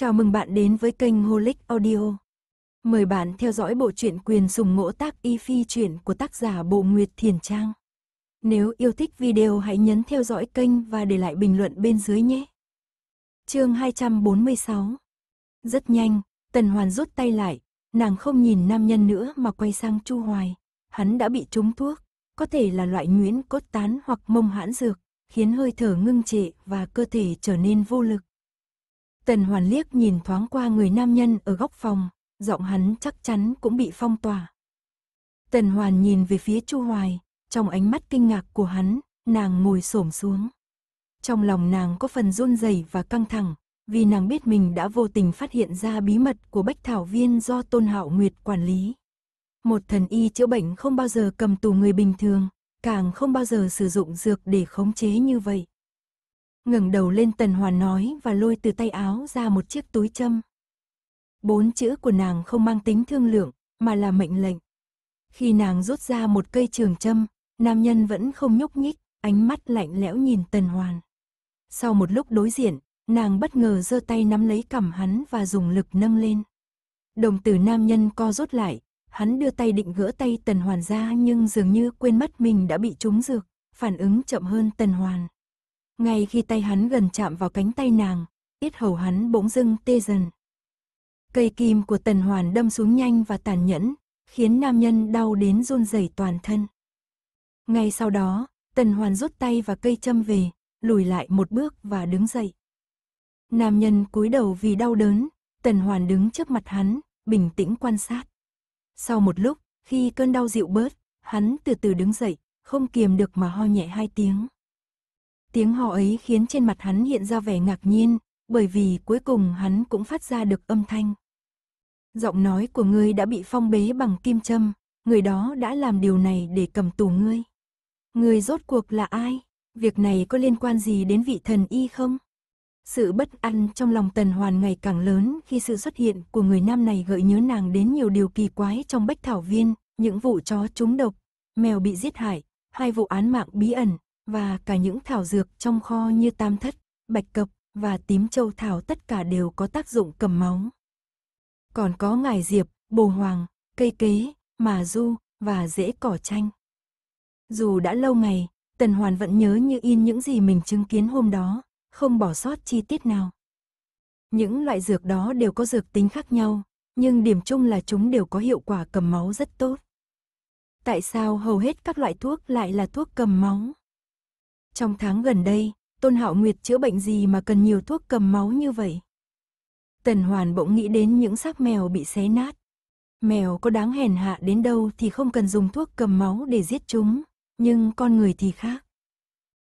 Chào mừng bạn đến với kênh Holic Audio. Mời bạn theo dõi bộ truyện quyền sùng ngỗ tác y phi truyện của tác giả Bộ Nguyệt Thiền Trang. Nếu yêu thích video hãy nhấn theo dõi kênh và để lại bình luận bên dưới nhé. Chương 246. Rất nhanh, Tần Hoàn rút tay lại, nàng không nhìn nam nhân nữa mà quay sang Chu Hoài. Hắn đã bị trúng thuốc, có thể là loại nguyễn cốt tán hoặc mông hãn dược, khiến hơi thở ngưng trệ và cơ thể trở nên vô lực. Tần Hoàn liếc nhìn thoáng qua người nam nhân ở góc phòng, giọng hắn chắc chắn cũng bị phong tỏa. Tần Hoàn nhìn về phía Chu Hoài, trong ánh mắt kinh ngạc của hắn, nàng ngồi xổm xuống. Trong lòng nàng có phần run rẩy và căng thẳng, vì nàng biết mình đã vô tình phát hiện ra bí mật của Bách Thảo Viên do Tôn Hạo Nguyệt quản lý. Một thần y chữa bệnh không bao giờ cầm tù người bình thường, càng không bao giờ sử dụng dược để khống chế như vậy ngẩng đầu lên tần hoàn nói và lôi từ tay áo ra một chiếc túi châm. Bốn chữ của nàng không mang tính thương lượng, mà là mệnh lệnh. Khi nàng rút ra một cây trường châm, nam nhân vẫn không nhúc nhích, ánh mắt lạnh lẽo nhìn tần hoàn. Sau một lúc đối diện, nàng bất ngờ giơ tay nắm lấy cằm hắn và dùng lực nâng lên. Đồng tử nam nhân co rút lại, hắn đưa tay định gỡ tay tần hoàn ra nhưng dường như quên mất mình đã bị trúng dược, phản ứng chậm hơn tần hoàn. Ngay khi tay hắn gần chạm vào cánh tay nàng, ít hầu hắn bỗng dưng tê dần. Cây kim của tần hoàn đâm xuống nhanh và tàn nhẫn, khiến nam nhân đau đến run rẩy toàn thân. Ngay sau đó, tần hoàn rút tay và cây châm về, lùi lại một bước và đứng dậy. Nam nhân cúi đầu vì đau đớn, tần hoàn đứng trước mặt hắn, bình tĩnh quan sát. Sau một lúc, khi cơn đau dịu bớt, hắn từ từ đứng dậy, không kiềm được mà ho nhẹ hai tiếng. Tiếng hò ấy khiến trên mặt hắn hiện ra vẻ ngạc nhiên, bởi vì cuối cùng hắn cũng phát ra được âm thanh. Giọng nói của ngươi đã bị phong bế bằng kim châm, người đó đã làm điều này để cầm tù ngươi. Ngươi rốt cuộc là ai? Việc này có liên quan gì đến vị thần y không? Sự bất an trong lòng tần hoàn ngày càng lớn khi sự xuất hiện của người nam này gợi nhớ nàng đến nhiều điều kỳ quái trong bách thảo viên, những vụ chó trúng độc, mèo bị giết hại, hai vụ án mạng bí ẩn, và cả những thảo dược trong kho như tam thất, bạch cập và tím châu thảo tất cả đều có tác dụng cầm máu. Còn có ngải diệp, bồ hoàng, cây kế, mà du và rễ cỏ chanh. Dù đã lâu ngày, Tần Hoàn vẫn nhớ như in những gì mình chứng kiến hôm đó, không bỏ sót chi tiết nào. Những loại dược đó đều có dược tính khác nhau, nhưng điểm chung là chúng đều có hiệu quả cầm máu rất tốt. Tại sao hầu hết các loại thuốc lại là thuốc cầm máu? Trong tháng gần đây, Tôn Hạo Nguyệt chữa bệnh gì mà cần nhiều thuốc cầm máu như vậy? Tần Hoàn bỗng nghĩ đến những xác mèo bị xé nát. Mèo có đáng hèn hạ đến đâu thì không cần dùng thuốc cầm máu để giết chúng, nhưng con người thì khác.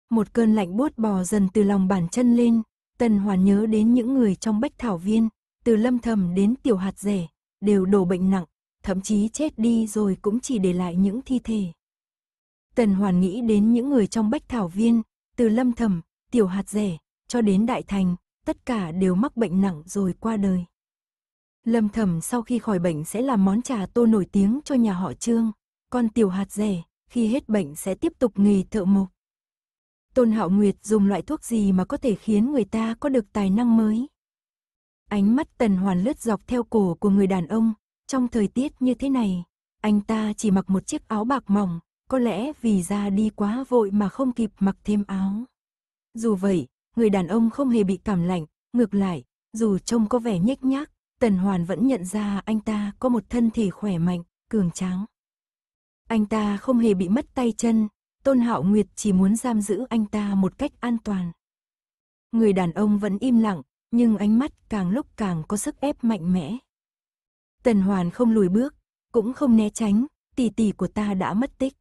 Một cơn lạnh buốt bò dần từ lòng bàn chân lên, Tần Hoàn nhớ đến những người trong bách thảo viên, từ lâm thầm đến tiểu hạt rẻ, đều đổ bệnh nặng, thậm chí chết đi rồi cũng chỉ để lại những thi thể. Tần Hoàn nghĩ đến những người trong bách thảo viên, từ lâm thầm, tiểu hạt rẻ, cho đến đại thành, tất cả đều mắc bệnh nặng rồi qua đời. Lâm thầm sau khi khỏi bệnh sẽ làm món trà tô nổi tiếng cho nhà họ Trương, còn tiểu hạt rẻ, khi hết bệnh sẽ tiếp tục nghề thợ mộc. Tôn Hạo Nguyệt dùng loại thuốc gì mà có thể khiến người ta có được tài năng mới? Ánh mắt Tần Hoàn lướt dọc theo cổ của người đàn ông, trong thời tiết như thế này, anh ta chỉ mặc một chiếc áo bạc mỏng, có lẽ vì ra đi quá vội mà không kịp mặc thêm áo. Dù vậy, người đàn ông không hề bị cảm lạnh, ngược lại, dù trông có vẻ nhếch nhác, Tần Hoàn vẫn nhận ra anh ta có một thân thể khỏe mạnh, cường tráng. Anh ta không hề bị mất tay chân, Tôn Hạo Nguyệt chỉ muốn giam giữ anh ta một cách an toàn. Người đàn ông vẫn im lặng, nhưng ánh mắt càng lúc càng có sức ép mạnh mẽ. Tần Hoàn không lùi bước, cũng không né tránh, tỷ tỷ của ta đã mất tích.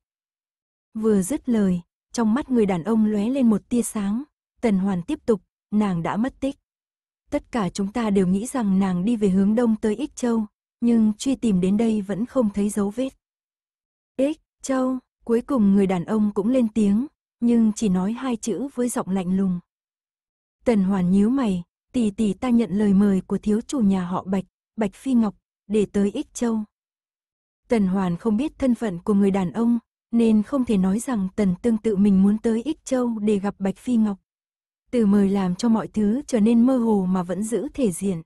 Vừa dứt lời, trong mắt người đàn ông lóe lên một tia sáng, Tần Hoàn tiếp tục, nàng đã mất tích. Tất cả chúng ta đều nghĩ rằng nàng đi về hướng đông tới Ích Châu, nhưng truy tìm đến đây vẫn không thấy dấu vết. Ích Châu, cuối cùng người đàn ông cũng lên tiếng, nhưng chỉ nói hai chữ với giọng lạnh lùng. Tần Hoàn nhíu mày, tỷ tỷ ta nhận lời mời của thiếu chủ nhà họ Bạch, Bạch Phi Ngọc, để tới Ích Châu. Tần Hoàn không biết thân phận của người đàn ông, nên không thể nói rằng Tần Tương tự mình muốn tới Ích Châu để gặp Bạch Phi Ngọc. Từ mời làm cho mọi thứ trở nên mơ hồ mà vẫn giữ thể diện.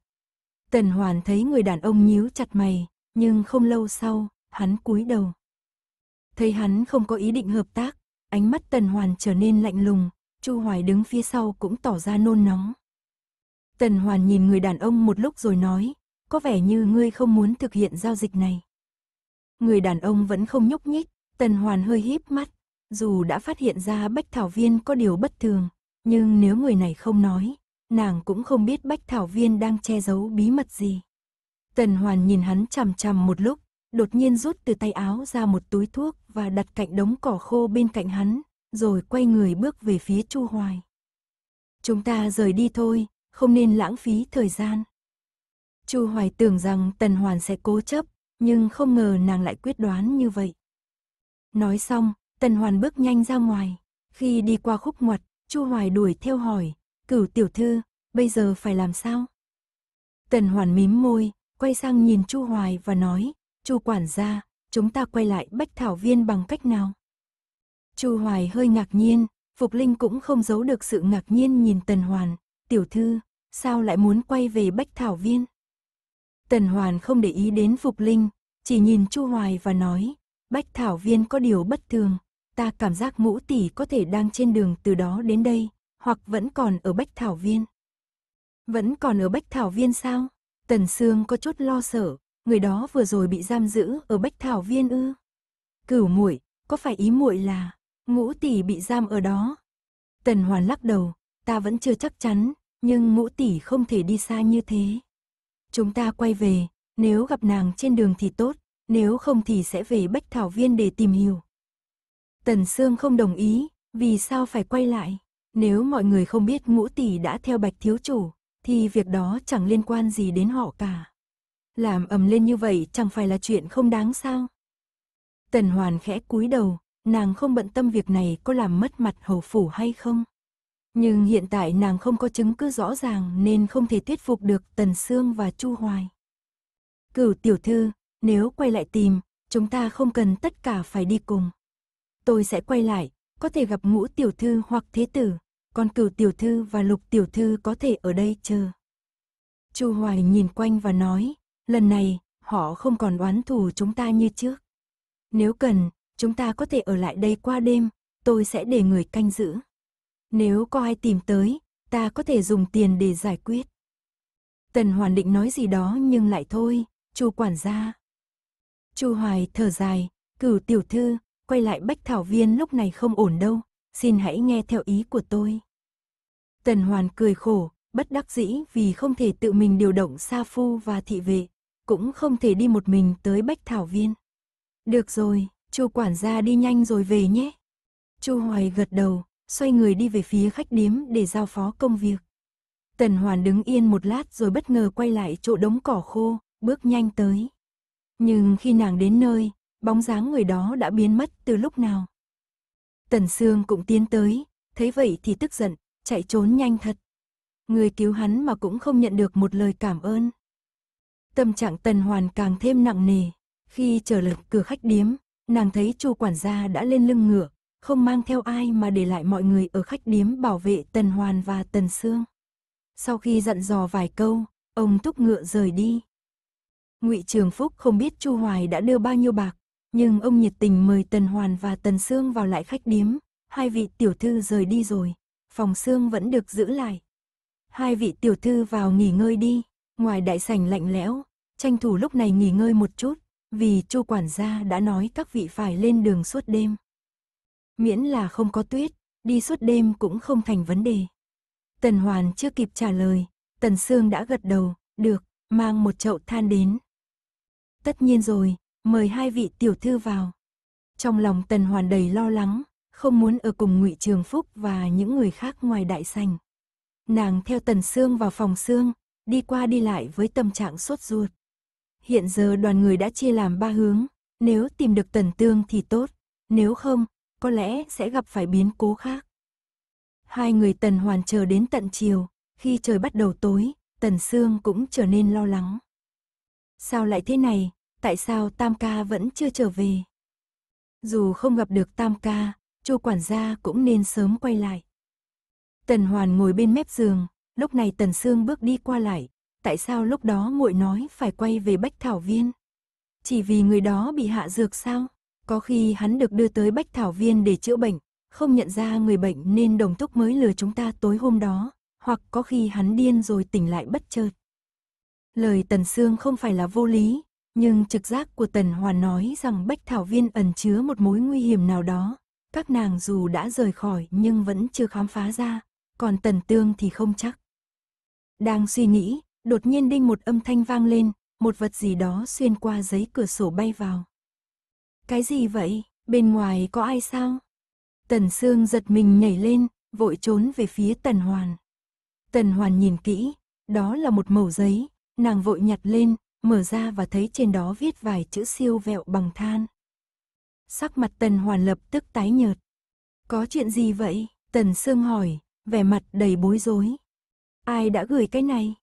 Tần Hoàn thấy người đàn ông nhíu chặt mày, nhưng không lâu sau, hắn cúi đầu. Thấy hắn không có ý định hợp tác, ánh mắt Tần Hoàn trở nên lạnh lùng, Chu Hoài đứng phía sau cũng tỏ ra nôn nóng. Tần Hoàn nhìn người đàn ông một lúc rồi nói, có vẻ như ngươi không muốn thực hiện giao dịch này. Người đàn ông vẫn không nhúc nhích, Tần Hoàn hơi híp mắt, dù đã phát hiện ra Bách Thảo Viên có điều bất thường, nhưng nếu người này không nói, nàng cũng không biết Bách Thảo Viên đang che giấu bí mật gì. Tần Hoàn nhìn hắn chằm chằm một lúc, đột nhiên rút từ tay áo ra một túi thuốc và đặt cạnh đống cỏ khô bên cạnh hắn, rồi quay người bước về phía Chu Hoài. Chúng ta rời đi thôi, không nên lãng phí thời gian. Chu Hoài tưởng rằng Tần Hoàn sẽ cố chấp, nhưng không ngờ nàng lại quyết đoán như vậy. Nói xong, Tần Hoàn bước nhanh ra ngoài. Khi đi qua khúc ngoặt, Chu Hoài đuổi theo hỏi, cửu tiểu thư, bây giờ phải làm sao? Tần Hoàn mím môi, quay sang nhìn Chu Hoài và nói, Chu quản gia, chúng ta quay lại bách thảo viên bằng cách nào? Chu Hoài hơi ngạc nhiên, Phục Linh cũng không giấu được sự ngạc nhiên nhìn Tần Hoàn, tiểu thư, sao lại muốn quay về bách thảo viên? Tần Hoàn không để ý đến Phục Linh, chỉ nhìn Chu Hoài và nói, Bách Thảo Viên có điều bất thường, ta cảm giác ngũ tỷ có thể đang trên đường từ đó đến đây, hoặc vẫn còn ở Bách Thảo Viên. Vẫn còn ở Bách Thảo Viên sao? Tần Sương có chút lo sợ, người đó vừa rồi bị giam giữ ở Bách Thảo Viên ư? Cửu muội, có phải ý muội là ngũ tỷ bị giam ở đó? Tần Hoàn lắc đầu, ta vẫn chưa chắc chắn, nhưng ngũ tỷ không thể đi xa như thế. Chúng ta quay về, nếu gặp nàng trên đường thì tốt, nếu không thì sẽ về Bách Thảo Viên để tìm hiểu. Tần Sương không đồng ý, vì sao phải quay lại? Nếu mọi người không biết ngũ tỷ đã theo bạch thiếu chủ, thì việc đó chẳng liên quan gì đến họ cả. Làm ầm lên như vậy chẳng phải là chuyện không đáng sao? Tần Hoàn khẽ cúi đầu, nàng không bận tâm việc này có làm mất mặt hầu phủ hay không. Nhưng hiện tại nàng không có chứng cứ rõ ràng nên không thể thuyết phục được Tần Sương và Chu Hoài. Cửu tiểu thư, nếu quay lại tìm, chúng ta không cần tất cả phải đi cùng. Tôi sẽ quay lại, có thể gặp ngũ tiểu thư hoặc thế tử, còn cửu tiểu thư và lục tiểu thư có thể ở đây chờ. Chu Hoài nhìn quanh và nói, lần này, họ không còn oán thù chúng ta như trước. Nếu cần, chúng ta có thể ở lại đây qua đêm, tôi sẽ để người canh giữ. Nếu có ai tìm tới, ta có thể dùng tiền để giải quyết. Tần Hoàn định nói gì đó nhưng lại thôi, chu quản gia, Chu Hoài thở dài, cửu tiểu thư, quay lại Bách Thảo Viên lúc này không ổn đâu, xin hãy nghe theo ý của tôi. Tần Hoàn cười khổ, bất đắc dĩ vì không thể tự mình điều động Sa Phu và thị vệ, cũng không thể đi một mình tới Bách Thảo Viên. Được rồi, Chu quản gia đi nhanh rồi về nhé. Chu Hoài gật đầu, xoay người đi về phía khách điếm để giao phó công việc. Tần Hoàn đứng yên một lát rồi bất ngờ quay lại chỗ đống cỏ khô, bước nhanh tới. Nhưng khi nàng đến nơi, bóng dáng người đó đã biến mất từ lúc nào. Tần Sương cũng tiến tới, thấy vậy thì tức giận, chạy trốn nhanh thật. Người cứu hắn mà cũng không nhận được một lời cảm ơn. Tâm trạng Tần Hoàn càng thêm nặng nề. Khi trở lại cửa khách điếm, nàng thấy chu quản gia đã lên lưng ngựa, không mang theo ai mà để lại mọi người ở khách điếm bảo vệ Tần Hoàn và Tần Sương. Sau khi dặn dò vài câu, ông thúc ngựa rời đi, Ngụy Trường Phúc không biết Chu Hoài đã đưa bao nhiêu bạc, nhưng ông nhiệt tình mời Tần Hoàn và Tần Sương vào lại khách điếm, hai vị tiểu thư rời đi rồi, phòng Sương vẫn được giữ lại. Hai vị tiểu thư vào nghỉ ngơi đi, ngoài đại sảnh lạnh lẽo, tranh thủ lúc này nghỉ ngơi một chút, vì Chu quản gia đã nói các vị phải lên đường suốt đêm. Miễn là không có tuyết, đi suốt đêm cũng không thành vấn đề. Tần Hoàn chưa kịp trả lời, Tần Sương đã gật đầu, được, mang một chậu than đến, Tất nhiên rồi, mời hai vị tiểu thư vào. Trong lòng Tần Hoàn đầy lo lắng, không muốn ở cùng Ngụy Trường Phúc và những người khác ngoài đại sành. Nàng theo Tần Sương vào phòng Sương, đi qua đi lại với tâm trạng sốt ruột. Hiện giờ đoàn người đã chia làm ba hướng, nếu tìm được Tần Tương thì tốt, nếu không, có lẽ sẽ gặp phải biến cố khác. Hai người Tần Hoàn chờ đến tận chiều, khi trời bắt đầu tối, Tần Sương cũng trở nên lo lắng. Sao lại thế này, tại sao Tam ca vẫn chưa trở về? Dù không gặp được Tam ca, Chu quản gia cũng nên sớm quay lại. Tần Hoàn ngồi bên mép giường, lúc này Tần Sương bước đi qua lại, tại sao lúc đó muội nói phải quay về Bách Thảo Viên? Chỉ vì người đó bị hạ dược sao? Có khi hắn được đưa tới Bách Thảo Viên để chữa bệnh, không nhận ra người bệnh nên đồng thúc mới lừa chúng ta tối hôm đó, hoặc có khi hắn điên rồi tỉnh lại bất chợt. Lời Tần Sương không phải là vô lý, nhưng trực giác của Tần Hoàn nói rằng Bách Thảo Viên ẩn chứa một mối nguy hiểm nào đó. Các nàng dù đã rời khỏi nhưng vẫn chưa khám phá ra, còn Tần Tương thì không chắc. Đang suy nghĩ, đột nhiên đinh một âm thanh vang lên, một vật gì đó xuyên qua giấy cửa sổ bay vào. Cái gì vậy? Bên ngoài có ai sao? Tần Sương giật mình nhảy lên, vội trốn về phía Tần Hoàn. Tần Hoàn nhìn kỹ, đó là một mẩu giấy, nàng vội nhặt lên, mở ra và thấy trên đó viết vài chữ siêu vẹo bằng than. Sắc mặt Tần Hoàn lập tức tái nhợt. Có chuyện gì vậy? Tần Sương hỏi, vẻ mặt đầy bối rối. Ai đã gửi cái này?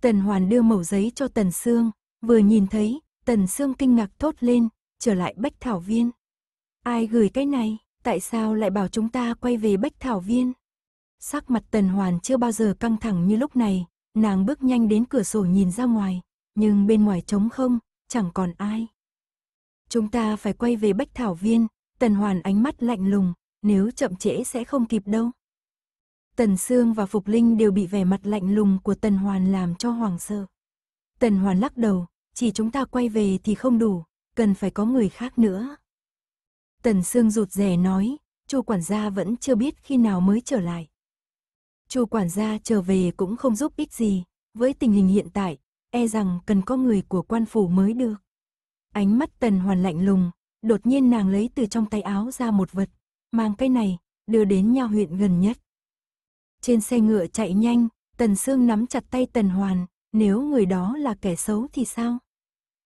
Tần Hoàn đưa mẩu giấy cho Tần Sương, vừa nhìn thấy, Tần Sương kinh ngạc thốt lên, trở lại Bách Thảo Viên. Ai gửi cái này? Tại sao lại bảo chúng ta quay về Bách Thảo Viên? Sắc mặt Tần Hoàn chưa bao giờ căng thẳng như lúc này, nàng bước nhanh đến cửa sổ nhìn ra ngoài, nhưng bên ngoài trống không, chẳng còn ai. Chúng ta phải quay về Bách Thảo Viên, Tần Hoàn ánh mắt lạnh lùng, nếu chậm trễ sẽ không kịp đâu. Tần Sương và Phục Linh đều bị vẻ mặt lạnh lùng của Tần Hoàn làm cho hoàng sợ. Tần Hoàn lắc đầu, chỉ chúng ta quay về thì không đủ, cần phải có người khác nữa. Tần Sương rụt rè nói, chu quản gia vẫn chưa biết khi nào mới trở lại. chu quản gia trở về cũng không giúp ích gì, với tình hình hiện tại, e rằng cần có người của quan phủ mới được. Ánh mắt tần hoàn lạnh lùng, đột nhiên nàng lấy từ trong tay áo ra một vật, mang cây này, đưa đến nhà huyện gần nhất. Trên xe ngựa chạy nhanh, tần sương nắm chặt tay tần hoàn, nếu người đó là kẻ xấu thì sao?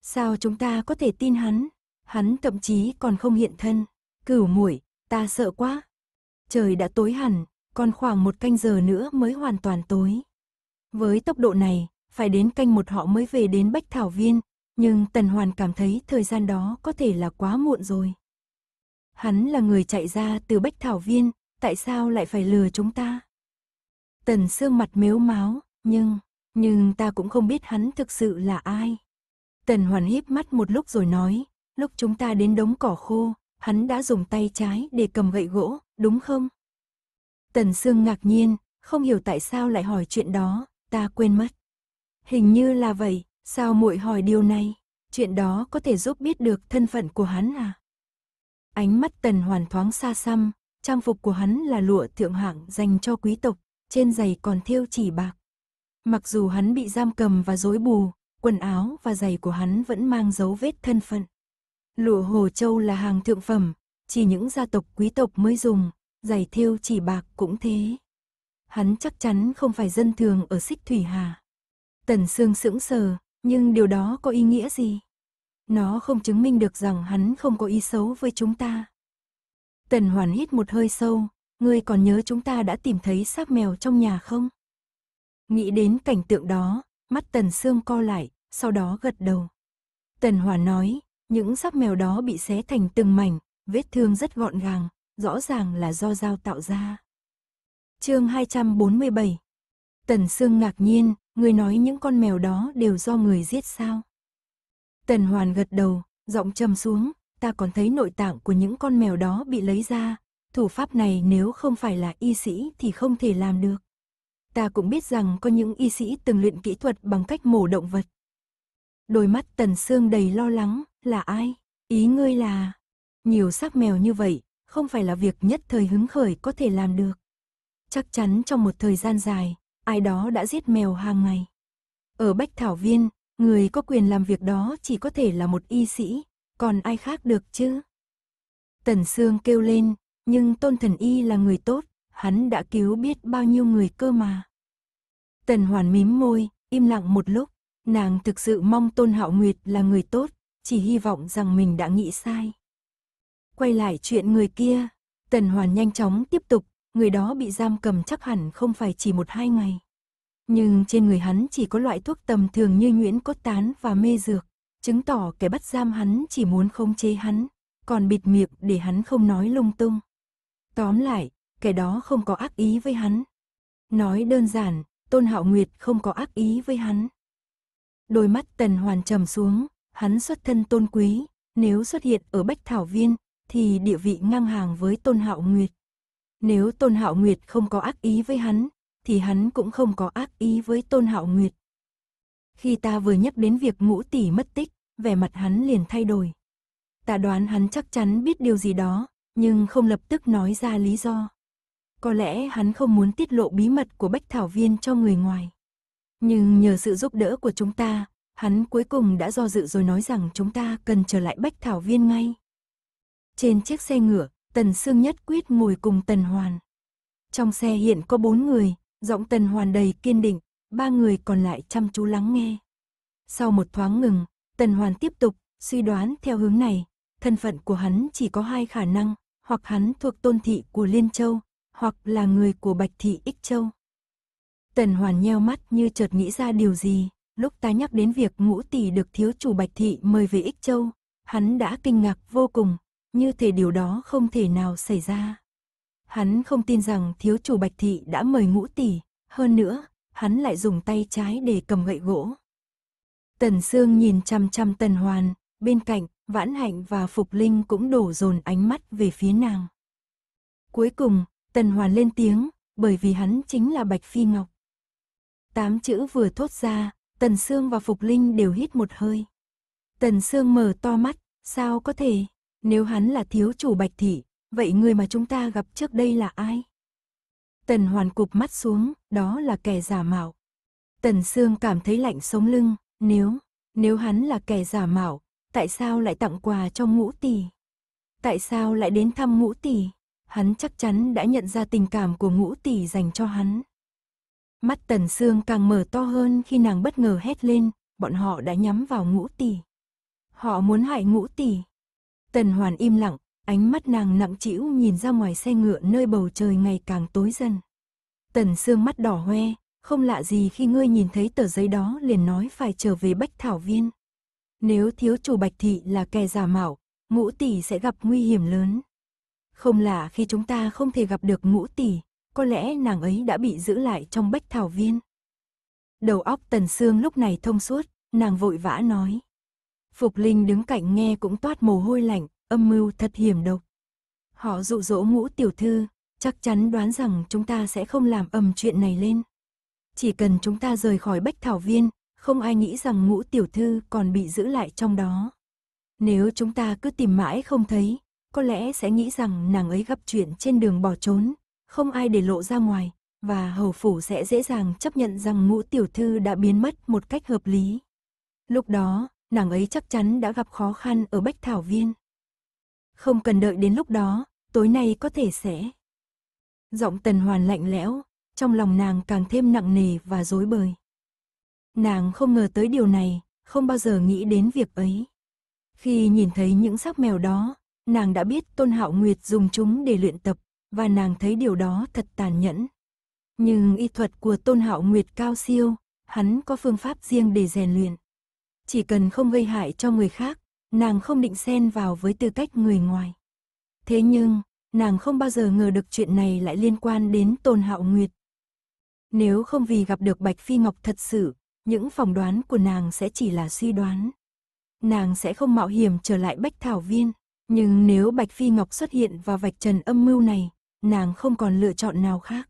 Sao chúng ta có thể tin hắn? Hắn thậm chí còn không hiện thân. Cửu muội, ta sợ quá. Trời đã tối hẳn, còn khoảng một canh giờ nữa mới hoàn toàn tối. Với tốc độ này, phải đến canh một họ mới về đến Bách Thảo Viên, nhưng Tần Hoàn cảm thấy thời gian đó có thể là quá muộn rồi. Hắn là người chạy ra từ Bách Thảo Viên, tại sao lại phải lừa chúng ta? Tần Sương mặt mếu máo nhưng, nhưng ta cũng không biết hắn thực sự là ai. Tần Hoàn híp mắt một lúc rồi nói, lúc chúng ta đến đống cỏ khô, hắn đã dùng tay trái để cầm gậy gỗ, đúng không? Tần Sương ngạc nhiên, không hiểu tại sao lại hỏi chuyện đó, ta quên mất. Hình như là vậy, sao muội hỏi điều này? Chuyện đó có thể giúp biết được thân phận của hắn à? Ánh mắt Tần Hoàn thoáng xa xăm, trang phục của hắn là lụa thượng hạng dành cho quý tộc, trên giày còn thêu chỉ bạc. Mặc dù hắn bị giam cầm và dối bù, quần áo và giày của hắn vẫn mang dấu vết thân phận. Lụa Hồ Châu là hàng thượng phẩm, chỉ những gia tộc quý tộc mới dùng, giày thêu chỉ bạc cũng thế. Hắn chắc chắn không phải dân thường ở Xích Thủy Hà. Tần Sương sững sờ, nhưng điều đó có ý nghĩa gì? Nó không chứng minh được rằng hắn không có ý xấu với chúng ta. Tần Hoàn hít một hơi sâu, ngươi còn nhớ chúng ta đã tìm thấy xác mèo trong nhà không? Nghĩ đến cảnh tượng đó, mắt Tần Sương co lại, sau đó gật đầu. Tần Hoàn nói, những xác mèo đó bị xé thành từng mảnh, vết thương rất gọn gàng, rõ ràng là do dao tạo ra. Chương 247 Tần Sương ngạc nhiên, người nói những con mèo đó đều do người giết sao. Tần Hoàn gật đầu, giọng trầm xuống, ta còn thấy nội tạng của những con mèo đó bị lấy ra, thủ pháp này nếu không phải là y sĩ thì không thể làm được. Ta cũng biết rằng có những y sĩ từng luyện kỹ thuật bằng cách mổ động vật. Đôi mắt Tần Sương đầy lo lắng, là ai? Ý ngươi là... Nhiều xác mèo như vậy, không phải là việc nhất thời hứng khởi có thể làm được. Chắc chắn trong một thời gian dài, ai đó đã giết mèo hàng ngày. Ở Bách Thảo Viên, người có quyền làm việc đó chỉ có thể là một y sĩ, còn ai khác được chứ? Tần Sương kêu lên, nhưng Tôn Thần Y là người tốt, hắn đã cứu biết bao nhiêu người cơ mà. Tần Hoàn mím môi, im lặng một lúc, nàng thực sự mong Tôn Hạo Nguyệt là người tốt, chỉ hy vọng rằng mình đã nghĩ sai. Quay lại chuyện người kia, Tần Hoàn nhanh chóng tiếp tục, người đó bị giam cầm chắc hẳn không phải chỉ một hai ngày. Nhưng trên người hắn chỉ có loại thuốc tầm thường như nhuyễn cốt tán và mê dược, chứng tỏ kẻ bắt giam hắn chỉ muốn không chế hắn, còn bịt miệng để hắn không nói lung tung. Tóm lại, kẻ đó không có ác ý với hắn. Nói đơn giản, Tôn Hạo Nguyệt không có ác ý với hắn. Đôi mắt Tần Hoàn trầm xuống, hắn xuất thân tôn quý, nếu xuất hiện ở Bách Thảo Viên thì địa vị ngang hàng với Tôn Hạo Nguyệt. Nếu Tôn Hạo Nguyệt không có ác ý với hắn, thì hắn cũng không có ác ý với Tôn Hạo Nguyệt. Khi ta vừa nhắc đến việc ngũ tỷ mất tích, vẻ mặt hắn liền thay đổi. Ta đoán hắn chắc chắn biết điều gì đó, nhưng không lập tức nói ra lý do. Có lẽ hắn không muốn tiết lộ bí mật của Bách Thảo Viên cho người ngoài. Nhưng nhờ sự giúp đỡ của chúng ta, hắn cuối cùng đã do dự rồi nói rằng chúng ta cần trở lại Bách Thảo Viên ngay. Trên chiếc xe ngựa, Tần Sương nhất quyết ngồi cùng Tần Hoàn. Trong xe hiện có bốn người, giọng Tần Hoàn đầy kiên định, ba người còn lại chăm chú lắng nghe. Sau một thoáng ngừng, Tần Hoàn tiếp tục, suy đoán theo hướng này, thân phận của hắn chỉ có hai khả năng, hoặc hắn thuộc tôn thị của Liên Châu, hoặc là người của Bạch Thị Ích Châu. Tần Hoàn nheo mắt như chợt nghĩ ra điều gì, lúc ta nhắc đến việc ngũ tỷ được thiếu chủ Bạch Thị mời về Ích Châu, hắn đã kinh ngạc vô cùng, như thể điều đó không thể nào xảy ra. Hắn không tin rằng thiếu chủ Bạch Thị đã mời ngũ tỷ, hơn nữa, hắn lại dùng tay trái để cầm gậy gỗ. Tần Sương nhìn chăm chăm Tần Hoàn, bên cạnh, Vãn Hạnh và Phục Linh cũng đổ dồn ánh mắt về phía nàng. Cuối cùng, Tần Hoàn lên tiếng, bởi vì hắn chính là Bạch Phi Ngọc. Tám chữ vừa thốt ra, Tần Sương và Phục Linh đều hít một hơi. Tần Sương mở to mắt, sao có thể? Nếu hắn là thiếu chủ Bạch Thị, vậy người mà chúng ta gặp trước đây là ai? Tần Hoàn cụp mắt xuống, đó là kẻ giả mạo. Tần xương cảm thấy lạnh sống lưng, nếu, nếu hắn là kẻ giả mạo, tại sao lại tặng quà cho ngũ tỷ? Tại sao lại đến thăm ngũ tỷ? Hắn chắc chắn đã nhận ra tình cảm của ngũ tỷ dành cho hắn. Mắt Tần xương càng mở to hơn khi nàng bất ngờ hét lên, bọn họ đã nhắm vào ngũ tỷ. Họ muốn hại ngũ tỷ, Tần Hoàn im lặng, ánh mắt nàng nặng trĩu nhìn ra ngoài xe ngựa nơi bầu trời ngày càng tối dần. Tần Sương mắt đỏ hoe, không lạ gì khi ngươi nhìn thấy tờ giấy đó liền nói phải trở về Bách Thảo Viên. Nếu thiếu chủ Bạch Thị là kẻ giả mạo, ngũ tỷ sẽ gặp nguy hiểm lớn. Không lạ khi chúng ta không thể gặp được ngũ tỷ, có lẽ nàng ấy đã bị giữ lại trong Bách Thảo Viên. Đầu óc Tần Sương lúc này thông suốt, nàng vội vã nói. Phục Linh đứng cạnh nghe cũng toát mồ hôi lạnh, âm mưu thật hiểm độc. Họ dụ dỗ ngũ tiểu thư, chắc chắn đoán rằng chúng ta sẽ không làm ầm chuyện này lên. Chỉ cần chúng ta rời khỏi Bách Thảo Viên, không ai nghĩ rằng ngũ tiểu thư còn bị giữ lại trong đó. Nếu chúng ta cứ tìm mãi không thấy, có lẽ sẽ nghĩ rằng nàng ấy gặp chuyện trên đường bỏ trốn, không ai để lộ ra ngoài, và hầu phủ sẽ dễ dàng chấp nhận rằng ngũ tiểu thư đã biến mất một cách hợp lý. Lúc đó, nàng ấy chắc chắn đã gặp khó khăn ở Bách Thảo Viên. Không cần đợi đến lúc đó, tối nay có thể sẽ. Giọng tần hoàn lạnh lẽo, trong lòng nàng càng thêm nặng nề và dối bời. Nàng không ngờ tới điều này, không bao giờ nghĩ đến việc ấy. Khi nhìn thấy những xác mèo đó, nàng đã biết Tôn Hạo Nguyệt dùng chúng để luyện tập, và nàng thấy điều đó thật tàn nhẫn. Nhưng y thuật của Tôn Hạo Nguyệt cao siêu, hắn có phương pháp riêng để rèn luyện chỉ cần không gây hại cho người khác, nàng không định xen vào với tư cách người ngoài. Thế nhưng, nàng không bao giờ ngờ được chuyện này lại liên quan đến Tôn Hạo Nguyệt. Nếu không vì gặp được Bạch Phi Ngọc thật sự, những phỏng đoán của nàng sẽ chỉ là suy đoán. Nàng sẽ không mạo hiểm trở lại Bách Thảo Viên, nhưng nếu Bạch Phi Ngọc xuất hiện và vạch trần âm mưu này, nàng không còn lựa chọn nào khác.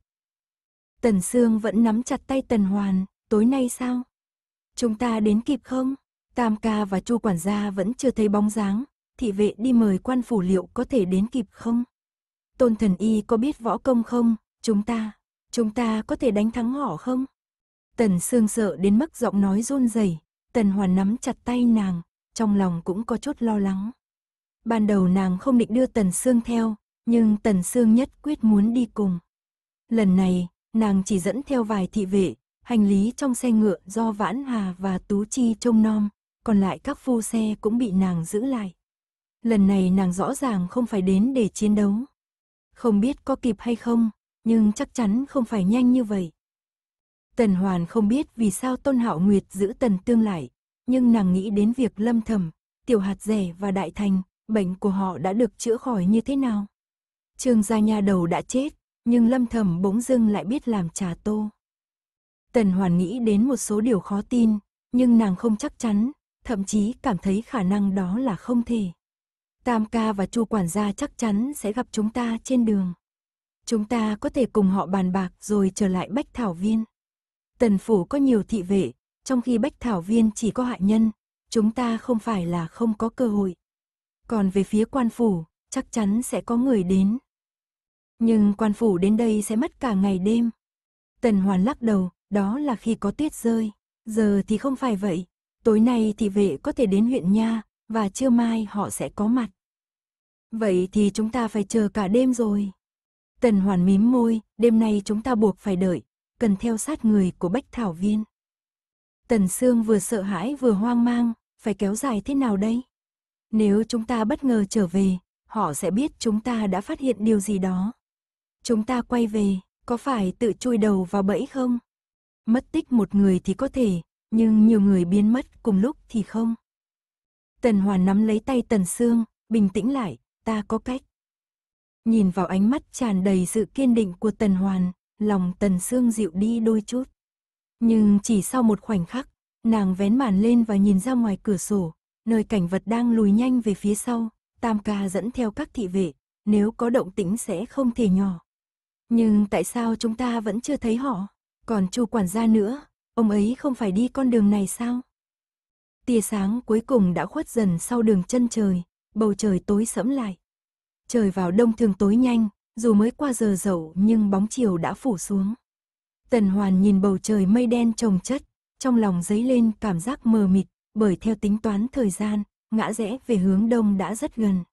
Tần Sương vẫn nắm chặt tay Tần Hoàn, tối nay sao? Chúng ta đến kịp không? Tam ca và Chu quản gia vẫn chưa thấy bóng dáng, thị vệ đi mời quan phủ liệu có thể đến kịp không? Tôn thần y có biết võ công không? Chúng ta, chúng ta có thể đánh thắng họ không? Tần Sương sợ đến mức giọng nói run rẩy, Tần Hoàn nắm chặt tay nàng, trong lòng cũng có chút lo lắng. Ban đầu nàng không định đưa Tần Sương theo, nhưng Tần Sương nhất quyết muốn đi cùng. Lần này, nàng chỉ dẫn theo vài thị vệ, hành lý trong xe ngựa do Vãn Hà và Tú Chi trông nom, còn lại các phu xe cũng bị nàng giữ lại. Lần này nàng rõ ràng không phải đến để chiến đấu. Không biết có kịp hay không, nhưng chắc chắn không phải nhanh như vậy. Tần Hoàn không biết vì sao Tôn Hạo Nguyệt giữ Tần Tương lại, nhưng nàng nghĩ đến việc lâm thầm, tiểu hạt rẻ và đại thành, bệnh của họ đã được chữa khỏi như thế nào. Trương gia nha đầu đã chết, nhưng lâm thầm bỗng dưng lại biết làm trà tô. Tần Hoàn nghĩ đến một số điều khó tin, nhưng nàng không chắc chắn, thậm chí cảm thấy khả năng đó là không thể. Tam ca và Chu quản gia chắc chắn sẽ gặp chúng ta trên đường. Chúng ta có thể cùng họ bàn bạc rồi trở lại Bách Thảo Viên. Tần phủ có nhiều thị vệ, trong khi Bách Thảo Viên chỉ có hại nhân, chúng ta không phải là không có cơ hội. Còn về phía quan phủ, chắc chắn sẽ có người đến. Nhưng quan phủ đến đây sẽ mất cả ngày đêm. Tần Hoàn lắc đầu, đó là khi có tuyết rơi. Giờ thì không phải vậy, Tối nay thì vệ có thể đến huyện nha, và trưa mai họ sẽ có mặt. Vậy thì chúng ta phải chờ cả đêm rồi. Tần Hoàn mím môi, đêm nay chúng ta buộc phải đợi, cần theo sát người của Bách Thảo Viên. Tần Sương vừa sợ hãi vừa hoang mang, phải kéo dài thế nào đây? Nếu chúng ta bất ngờ trở về, họ sẽ biết chúng ta đã phát hiện điều gì đó. Chúng ta quay về, có phải tự chui đầu vào bẫy không? Mất tích một người thì có thể, nhưng nhiều người biến mất cùng lúc thì không. Tần Hoàn nắm lấy tay Tần Sương, bình tĩnh lại, ta có cách. Nhìn vào ánh mắt tràn đầy sự kiên định của Tần Hoàn, lòng Tần Sương dịu đi đôi chút. Nhưng chỉ sau một khoảnh khắc, nàng vén màn lên và nhìn ra ngoài cửa sổ, nơi cảnh vật đang lùi nhanh về phía sau, Tam ca dẫn theo các thị vệ, nếu có động tĩnh sẽ không thể nhỏ. Nhưng tại sao chúng ta vẫn chưa thấy họ? Còn chu quản gia nữa, Ông ấy không phải đi con đường này sao? Tia sáng cuối cùng đã khuất dần sau đường chân trời, bầu trời tối sẫm lại. Trời vào đông thường tối nhanh, dù mới qua giờ dậu nhưng bóng chiều đã phủ xuống. Tần Hoàn nhìn bầu trời mây đen trồng chất, trong lòng dấy lên cảm giác mờ mịt, bởi theo tính toán thời gian, ngã rẽ về hướng đông đã rất gần.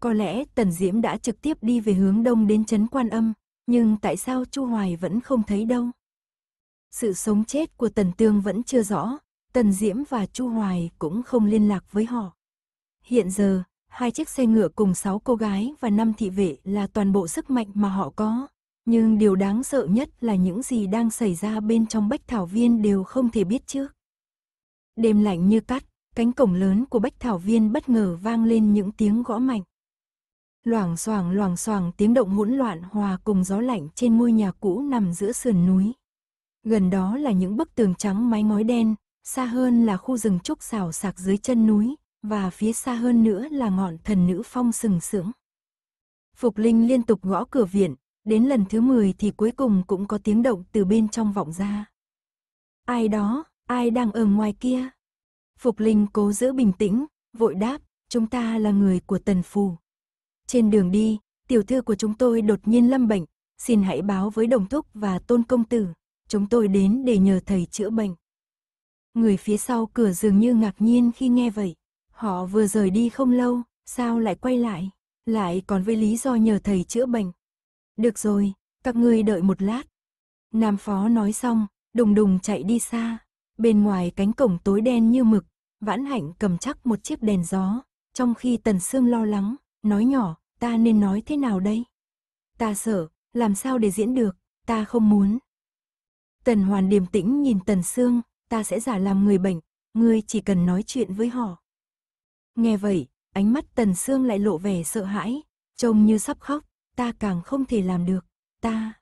Có lẽ Tần Diễm đã trực tiếp đi về hướng đông đến chấn Quan Âm, nhưng tại sao Chu Hoài vẫn không thấy đâu? Sự sống chết của Tần Tương vẫn chưa rõ, Tần Diễm và Chu Hoài cũng không liên lạc với họ. Hiện giờ, hai chiếc xe ngựa cùng sáu cô gái và năm thị vệ là toàn bộ sức mạnh mà họ có. Nhưng điều đáng sợ nhất là những gì đang xảy ra bên trong Bách Thảo Viên đều không thể biết trước. Đêm lạnh như cắt, cánh cổng lớn của Bách Thảo Viên bất ngờ vang lên những tiếng gõ mạnh. Loảng xoảng loảng xoảng tiếng động hỗn loạn hòa cùng gió lạnh trên ngôi nhà cũ nằm giữa sườn núi. Gần đó là những bức tường trắng mái ngói đen, xa hơn là khu rừng trúc xào sạc dưới chân núi, và phía xa hơn nữa là ngọn thần nữ phong sừng sững. Phục Linh liên tục gõ cửa viện, đến lần thứ 10 thì cuối cùng cũng có tiếng động từ bên trong vọng ra. Ai đó, ai đang ở ngoài kia? Phục Linh cố giữ bình tĩnh, vội đáp, chúng ta là người của Tần Phù. Trên đường đi, tiểu thư của chúng tôi đột nhiên lâm bệnh, xin hãy báo với đồng thúc và tôn công tử chúng tôi đến để nhờ thầy chữa bệnh. Người phía sau cửa dường như ngạc nhiên khi nghe vậy. Họ vừa rời đi không lâu, sao lại quay lại, lại còn với lý do nhờ thầy chữa bệnh. Được rồi, các ngươi đợi một lát. Nam phó nói xong, đùng đùng chạy đi xa. Bên ngoài cánh cổng tối đen như mực, vãn hạnh cầm chắc một chiếc đèn gió, trong khi tần sương lo lắng, nói nhỏ, ta nên nói thế nào đây? Ta sợ, làm sao để diễn được, ta không muốn, Tần Hoàn điềm tĩnh nhìn Tần Sương, ta sẽ giả làm người bệnh, ngươi chỉ cần nói chuyện với họ. Nghe vậy, ánh mắt Tần Sương lại lộ vẻ sợ hãi, trông như sắp khóc, ta càng không thể làm được, ta.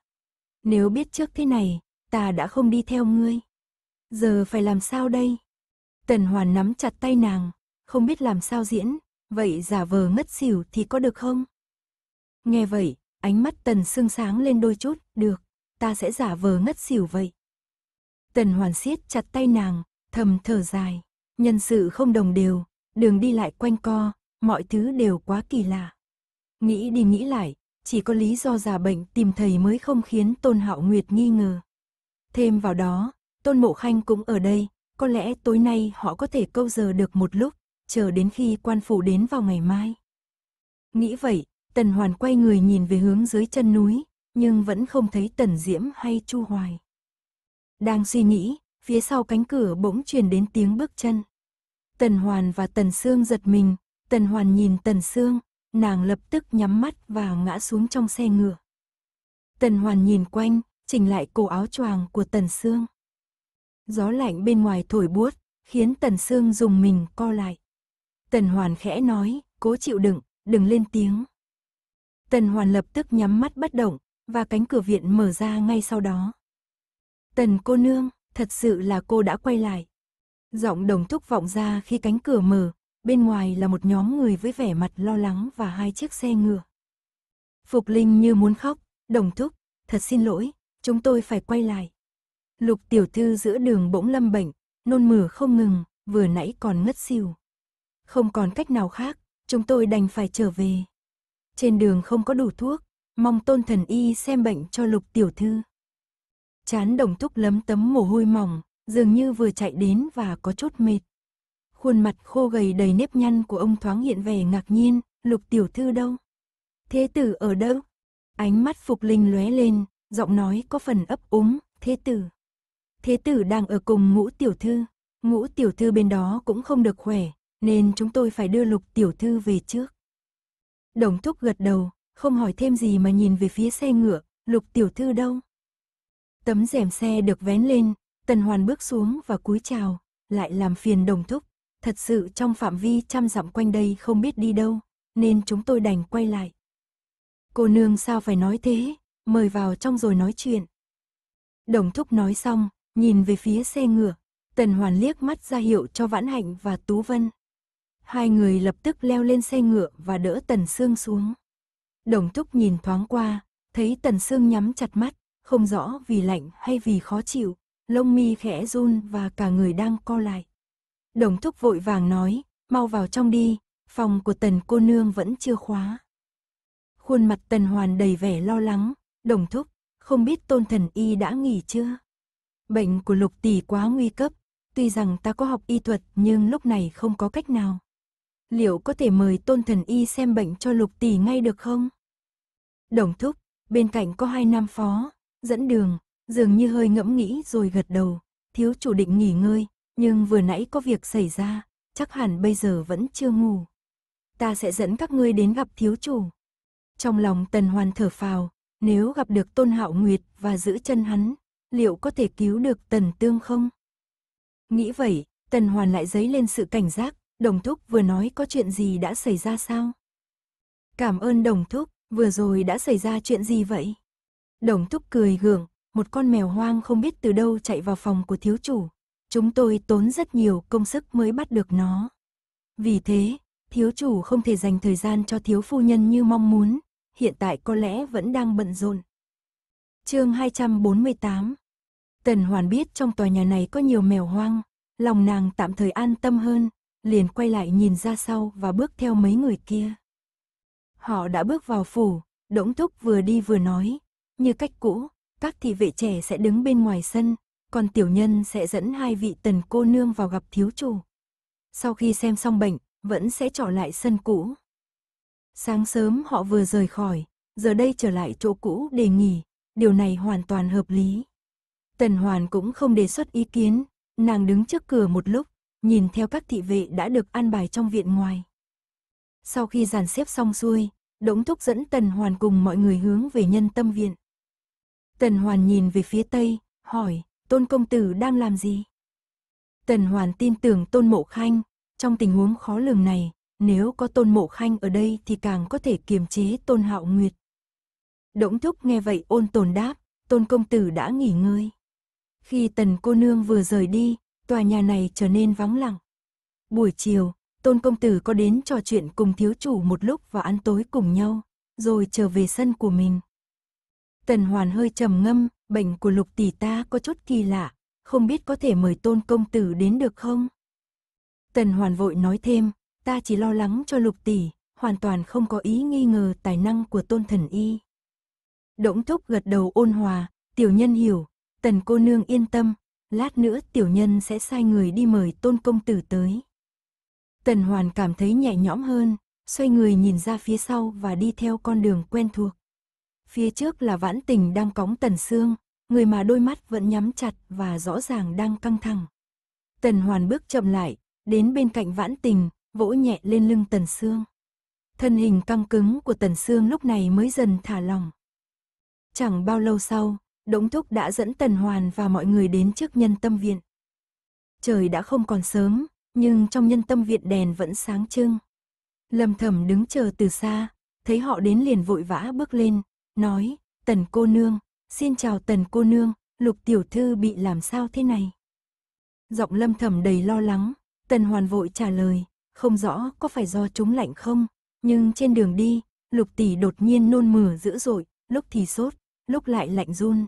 Nếu biết trước thế này, ta đã không đi theo ngươi. Giờ phải làm sao đây? Tần Hoàn nắm chặt tay nàng, không biết làm sao diễn, vậy giả vờ ngất xỉu thì có được không? Nghe vậy, ánh mắt Tần Sương sáng lên đôi chút, được, ta sẽ giả vờ ngất xỉu vậy. Tần hoàn siết chặt tay nàng, thầm thở dài. Nhân sự không đồng đều, đường đi lại quanh co, mọi thứ đều quá kỳ lạ. Nghĩ đi nghĩ lại, chỉ có lý do giả bệnh tìm thầy mới không khiến Tôn Hạo Nguyệt nghi ngờ. Thêm vào đó, Tôn Mộ Khanh cũng ở đây, có lẽ tối nay họ có thể câu giờ được một lúc, chờ đến khi quan phủ đến vào ngày mai. Nghĩ vậy, Tần Hoàn quay người nhìn về hướng dưới chân núi, nhưng vẫn không thấy Tần Diễm hay Chu Hoài. Đang suy nghĩ, phía sau cánh cửa bỗng truyền đến tiếng bước chân. Tần Hoàn và Tần Sương giật mình, Tần Hoàn nhìn Tần Sương, nàng lập tức nhắm mắt và ngã xuống trong xe ngựa. Tần Hoàn nhìn quanh, chỉnh lại cổ áo choàng của Tần Sương. Gió lạnh bên ngoài thổi buốt, khiến Tần Sương dùng mình co lại. Tần Hoàn khẽ nói, cố chịu đựng, đừng lên tiếng. Tần Hoàn lập tức nhắm mắt bất động, và cánh cửa viện mở ra ngay sau đó. Tần cô nương, thật sự là cô đã quay lại. Giọng đồng thúc vọng ra khi cánh cửa mở, bên ngoài là một nhóm người với vẻ mặt lo lắng và hai chiếc xe ngựa. Phục Linh như muốn khóc, đồng thúc, thật xin lỗi, chúng tôi phải quay lại. Lục tiểu thư giữa đường bỗng lâm bệnh, nôn mửa không ngừng, vừa nãy còn ngất xỉu. Không còn cách nào khác, chúng tôi đành phải trở về. Trên đường không có đủ thuốc, mong tôn thần y xem bệnh cho lục tiểu thư. Chán đồng thúc lấm tấm mồ hôi mỏng, dường như vừa chạy đến và có chút mệt. Khuôn mặt khô gầy đầy nếp nhăn của ông thoáng hiện vẻ ngạc nhiên, lục tiểu thư đâu? Thế tử ở đâu? Ánh mắt Phục Linh lóe lên, giọng nói có phần ấp úng, thế tử. Thế tử đang ở cùng ngũ tiểu thư, ngũ tiểu thư bên đó cũng không được khỏe, nên chúng tôi phải đưa lục tiểu thư về trước. Đồng thúc gật đầu, không hỏi thêm gì mà nhìn về phía xe ngựa, lục tiểu thư đâu. Tấm rèm xe được vén lên, tần hoàn bước xuống và cúi chào, lại làm phiền đồng thúc. Thật sự trong phạm vi trăm dặm quanh đây không biết đi đâu, nên chúng tôi đành quay lại. Cô nương sao phải nói thế, mời vào trong rồi nói chuyện. Đồng thúc nói xong, nhìn về phía xe ngựa, tần hoàn liếc mắt ra hiệu cho Vãn Hạnh và Tú Vân. Hai người lập tức leo lên xe ngựa và đỡ tần xương xuống. Đồng thúc nhìn thoáng qua, thấy Tần Sương nhắm chặt mắt, không rõ vì lạnh hay vì khó chịu, lông mi khẽ run và cả người đang co lại. Đồng thúc vội vàng nói, mau vào trong đi, phòng của tần cô nương vẫn chưa khóa. Khuôn mặt tần hoàn đầy vẻ lo lắng, đồng thúc, không biết tôn thần y đã nghỉ chưa? Bệnh của lục tỷ quá nguy cấp, tuy rằng ta có học y thuật nhưng lúc này không có cách nào liệu có thể mời tôn thần y xem bệnh cho lục tỷ ngay được không? Đồng thúc, bên cạnh có hai nam phó, dẫn đường, dường như hơi ngẫm nghĩ rồi gật đầu, thiếu chủ định nghỉ ngơi, nhưng vừa nãy có việc xảy ra, chắc hẳn bây giờ vẫn chưa ngủ. Ta sẽ dẫn các ngươi đến gặp thiếu chủ. Trong lòng tần hoàn thở phào, nếu gặp được tôn hạo nguyệt và giữ chân hắn, liệu có thể cứu được tần tương không? Nghĩ vậy, tần hoàn lại dấy lên sự cảnh giác, Đồng Thúc vừa nói có chuyện gì đã xảy ra sao? Cảm ơn Đồng Thúc, vừa rồi đã xảy ra chuyện gì vậy? Đồng Thúc cười gượng, một con mèo hoang không biết từ đâu chạy vào phòng của thiếu chủ. Chúng tôi tốn rất nhiều công sức mới bắt được nó. Vì thế, thiếu chủ không thể dành thời gian cho thiếu phu nhân như mong muốn, hiện tại có lẽ vẫn đang bận rộn. Chương 248. Tần Hoàn biết trong tòa nhà này có nhiều mèo hoang, lòng nàng tạm thời an tâm hơn, liền quay lại nhìn ra sau và bước theo mấy người kia. Họ đã bước vào phủ, Đỗng Thúc vừa đi vừa nói, như cách cũ, các thị vệ trẻ sẽ đứng bên ngoài sân, còn tiểu nhân sẽ dẫn hai vị tần cô nương vào gặp thiếu chủ. Sau khi xem xong bệnh, vẫn sẽ trở lại sân cũ. Sáng sớm họ vừa rời khỏi, giờ đây trở lại chỗ cũ để nghỉ, điều này hoàn toàn hợp lý. Tần Hoàn cũng không đề xuất ý kiến, nàng đứng trước cửa một lúc, nhìn theo các thị vệ đã được an bài trong viện ngoài. Sau khi dàn xếp xong xuôi, Đống Thúc dẫn Tần Hoàn cùng mọi người hướng về nhân tâm viện. Tần Hoàn nhìn về phía Tây, hỏi, Tôn Công Tử đang làm gì? Tần Hoàn tin tưởng Tôn Mộ Khanh, trong tình huống khó lường này, nếu có Tôn Mộ Khanh ở đây thì càng có thể kiềm chế Tôn Hạo Nguyệt. Đỗng Thúc nghe vậy ôn tồn đáp, Tôn Công Tử đã nghỉ ngơi. Khi Tần Cô Nương vừa rời đi, tòa nhà này trở nên vắng lặng. Buổi chiều, Tôn Công Tử có đến trò chuyện cùng thiếu chủ một lúc và ăn tối cùng nhau, rồi trở về sân của mình. Tần Hoàn hơi trầm ngâm, bệnh của lục tỷ ta có chút kỳ lạ, không biết có thể mời Tôn Công Tử đến được không? Tần Hoàn vội nói thêm, ta chỉ lo lắng cho lục tỷ, hoàn toàn không có ý nghi ngờ tài năng của Tôn Thần Y. Đỗng Thúc gật đầu ôn hòa, tiểu nhân hiểu, Tần cô nương yên tâm, lát nữa tiểu nhân sẽ sai người đi mời tôn công tử tới. Tần Hoàn cảm thấy nhẹ nhõm hơn, xoay người nhìn ra phía sau và đi theo con đường quen thuộc. Phía trước là vãn tình đang cóng tần xương, người mà đôi mắt vẫn nhắm chặt và rõ ràng đang căng thẳng. Tần Hoàn bước chậm lại, đến bên cạnh vãn tình, vỗ nhẹ lên lưng tần xương. Thân hình căng cứng của tần xương lúc này mới dần thả lỏng. Chẳng bao lâu sau, Đống thúc đã dẫn Tần Hoàn và mọi người đến trước nhân tâm viện. Trời đã không còn sớm, nhưng trong nhân tâm viện đèn vẫn sáng trưng. Lâm thẩm đứng chờ từ xa, thấy họ đến liền vội vã bước lên, nói, Tần cô nương, xin chào Tần cô nương, lục tiểu thư bị làm sao thế này? Giọng lâm thẩm đầy lo lắng, Tần Hoàn vội trả lời, không rõ có phải do chúng lạnh không, nhưng trên đường đi, lục tỷ đột nhiên nôn mửa dữ dội, lúc thì sốt, lúc lại lạnh run.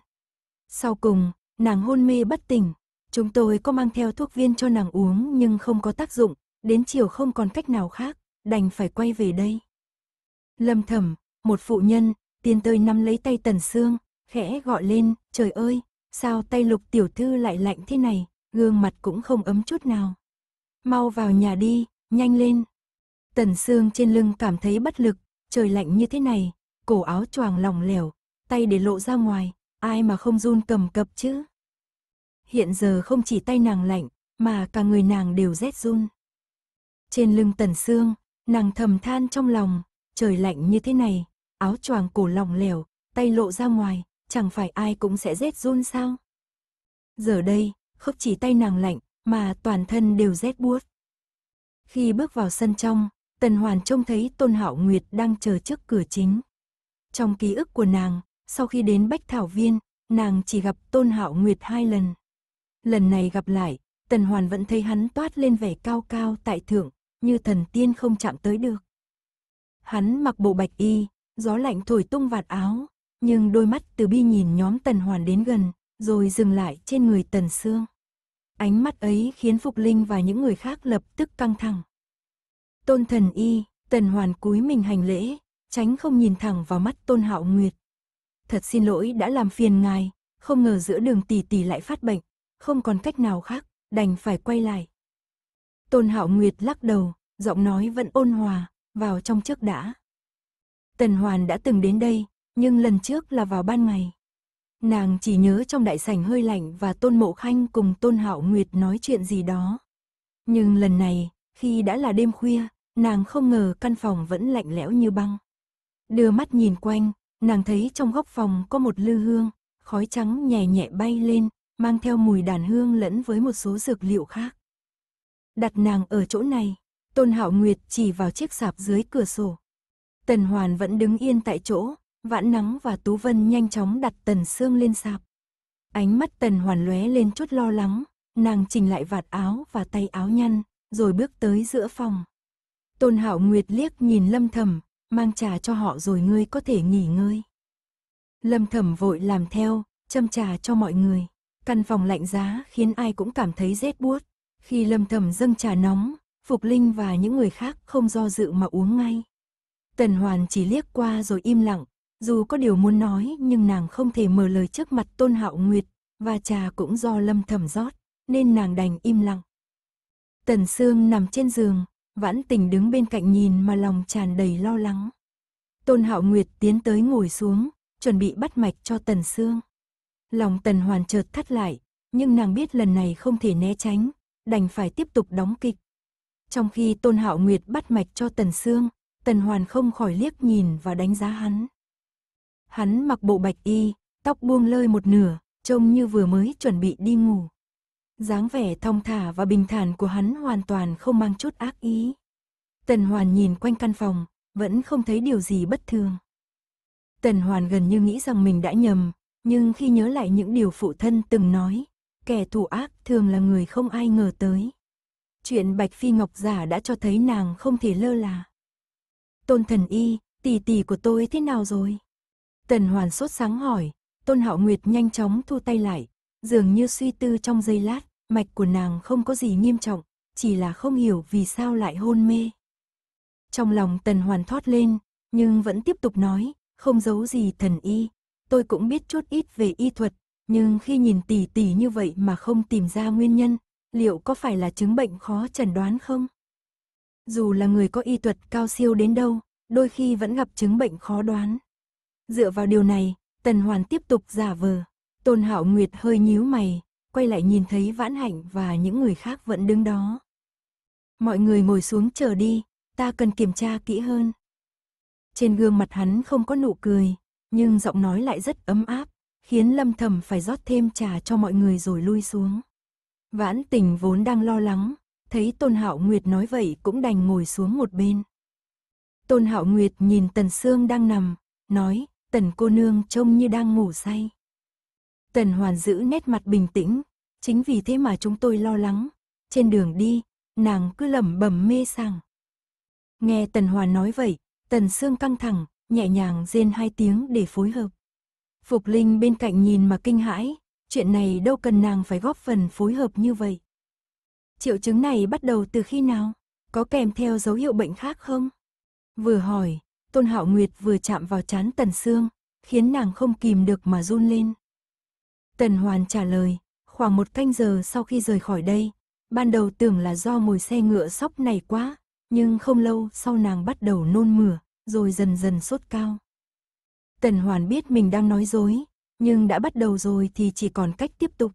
Sau cùng, nàng hôn mê bất tỉnh, chúng tôi có mang theo thuốc viên cho nàng uống nhưng không có tác dụng, đến chiều không còn cách nào khác, đành phải quay về đây. Lâm thầm, một phụ nhân, tiên tơi nắm lấy tay tần xương, khẽ gọi lên, trời ơi, sao tay lục tiểu thư lại lạnh thế này, gương mặt cũng không ấm chút nào. Mau vào nhà đi, nhanh lên. Tần xương trên lưng cảm thấy bất lực, trời lạnh như thế này, cổ áo choàng lòng lẻo, tay để lộ ra ngoài, ai mà không run cầm cập chứ. Hiện giờ không chỉ tay nàng lạnh, mà cả người nàng đều rét run. Trên lưng tần xương, nàng thầm than trong lòng, trời lạnh như thế này, áo choàng cổ lỏng lẻo, tay lộ ra ngoài, chẳng phải ai cũng sẽ rét run sao. Giờ đây, không chỉ tay nàng lạnh, mà toàn thân đều rét buốt. Khi bước vào sân trong, Tần Hoàn trông thấy Tôn Hạo Nguyệt đang chờ trước cửa chính. Trong ký ức của nàng, sau khi đến Bách Thảo Viên, nàng chỉ gặp Tôn Hạo Nguyệt hai lần. Lần này gặp lại, Tần Hoàn vẫn thấy hắn toát lên vẻ cao cao tại thượng, như thần tiên không chạm tới được. Hắn mặc bộ bạch y, gió lạnh thổi tung vạt áo, nhưng đôi mắt từ bi nhìn nhóm Tần Hoàn đến gần, rồi dừng lại trên người Tần Sương. Ánh mắt ấy khiến Phục Linh và những người khác lập tức căng thẳng. Tôn thần y, Tần Hoàn cúi mình hành lễ, tránh không nhìn thẳng vào mắt Tôn Hạo Nguyệt thật xin lỗi đã làm phiền ngài, không ngờ giữa đường tỷ tỷ lại phát bệnh, không còn cách nào khác, đành phải quay lại. Tôn Hạo Nguyệt lắc đầu, giọng nói vẫn ôn hòa, vào trong trước đã. Tần Hoàn đã từng đến đây, nhưng lần trước là vào ban ngày. Nàng chỉ nhớ trong đại sảnh hơi lạnh và Tôn Mộ Khanh cùng Tôn Hạo Nguyệt nói chuyện gì đó. Nhưng lần này, khi đã là đêm khuya, nàng không ngờ căn phòng vẫn lạnh lẽo như băng. Đưa mắt nhìn quanh, nàng thấy trong góc phòng có một lư hương, khói trắng nhẹ nhẹ bay lên, mang theo mùi đàn hương lẫn với một số dược liệu khác. Đặt nàng ở chỗ này, Tôn Hạo Nguyệt chỉ vào chiếc sạp dưới cửa sổ. Tần Hoàn vẫn đứng yên tại chỗ, vãn nắng và Tú Vân nhanh chóng đặt Tần Sương lên sạp. Ánh mắt Tần Hoàn lóe lên chút lo lắng, nàng chỉnh lại vạt áo và tay áo nhăn, rồi bước tới giữa phòng. Tôn Hạo Nguyệt liếc nhìn Lâm Thầm, mang trà cho họ rồi ngươi có thể nghỉ ngơi. Lâm thẩm vội làm theo, châm trà cho mọi người. Căn phòng lạnh giá khiến ai cũng cảm thấy rét buốt. Khi lâm thẩm dâng trà nóng, Phục Linh và những người khác không do dự mà uống ngay. Tần Hoàn chỉ liếc qua rồi im lặng, dù có điều muốn nói nhưng nàng không thể mở lời trước mặt Tôn Hạo Nguyệt, và trà cũng do lâm thẩm rót, nên nàng đành im lặng. Tần Sương nằm trên giường, Vãn tình đứng bên cạnh nhìn mà lòng tràn đầy lo lắng. Tôn Hạo Nguyệt tiến tới ngồi xuống, chuẩn bị bắt mạch cho Tần Sương. Lòng Tần Hoàn chợt thắt lại, nhưng nàng biết lần này không thể né tránh, đành phải tiếp tục đóng kịch. Trong khi Tôn Hạo Nguyệt bắt mạch cho Tần Sương, Tần Hoàn không khỏi liếc nhìn và đánh giá hắn. Hắn mặc bộ bạch y, tóc buông lơi một nửa, trông như vừa mới chuẩn bị đi ngủ dáng vẻ thong thả và bình thản của hắn hoàn toàn không mang chút ác ý. Tần Hoàn nhìn quanh căn phòng, vẫn không thấy điều gì bất thường. Tần Hoàn gần như nghĩ rằng mình đã nhầm, nhưng khi nhớ lại những điều phụ thân từng nói, kẻ thủ ác thường là người không ai ngờ tới. Chuyện Bạch Phi Ngọc giả đã cho thấy nàng không thể lơ là. Tôn thần y, tỷ tỷ của tôi thế nào rồi? Tần Hoàn sốt sáng hỏi, Tôn Hạo Nguyệt nhanh chóng thu tay lại, Dường như suy tư trong giây lát, mạch của nàng không có gì nghiêm trọng, chỉ là không hiểu vì sao lại hôn mê. Trong lòng tần hoàn thoát lên, nhưng vẫn tiếp tục nói, không giấu gì thần y, tôi cũng biết chút ít về y thuật, nhưng khi nhìn tỷ tỷ như vậy mà không tìm ra nguyên nhân, liệu có phải là chứng bệnh khó chẩn đoán không? Dù là người có y thuật cao siêu đến đâu, đôi khi vẫn gặp chứng bệnh khó đoán. Dựa vào điều này, Tần Hoàn tiếp tục giả vờ. Tôn Hạo Nguyệt hơi nhíu mày, quay lại nhìn thấy Vãn Hạnh và những người khác vẫn đứng đó. Mọi người ngồi xuống chờ đi, ta cần kiểm tra kỹ hơn. Trên gương mặt hắn không có nụ cười, nhưng giọng nói lại rất ấm áp, khiến Lâm Thầm phải rót thêm trà cho mọi người rồi lui xuống. Vãn Tình vốn đang lo lắng, thấy Tôn Hạo Nguyệt nói vậy cũng đành ngồi xuống một bên. Tôn Hạo Nguyệt nhìn Tần Sương đang nằm, nói, Tần cô nương trông như đang ngủ say. Tần Hoàn giữ nét mặt bình tĩnh, chính vì thế mà chúng tôi lo lắng. Trên đường đi, nàng cứ lẩm bẩm mê sảng. Nghe Tần Hoàn nói vậy, Tần Sương căng thẳng, nhẹ nhàng rên hai tiếng để phối hợp. Phục Linh bên cạnh nhìn mà kinh hãi, chuyện này đâu cần nàng phải góp phần phối hợp như vậy. Triệu chứng này bắt đầu từ khi nào? Có kèm theo dấu hiệu bệnh khác không? Vừa hỏi, Tôn Hạo Nguyệt vừa chạm vào chán Tần Sương, khiến nàng không kìm được mà run lên. Tần Hoàn trả lời, khoảng một canh giờ sau khi rời khỏi đây, ban đầu tưởng là do mùi xe ngựa sóc này quá, nhưng không lâu sau nàng bắt đầu nôn mửa, rồi dần dần sốt cao. Tần Hoàn biết mình đang nói dối, nhưng đã bắt đầu rồi thì chỉ còn cách tiếp tục.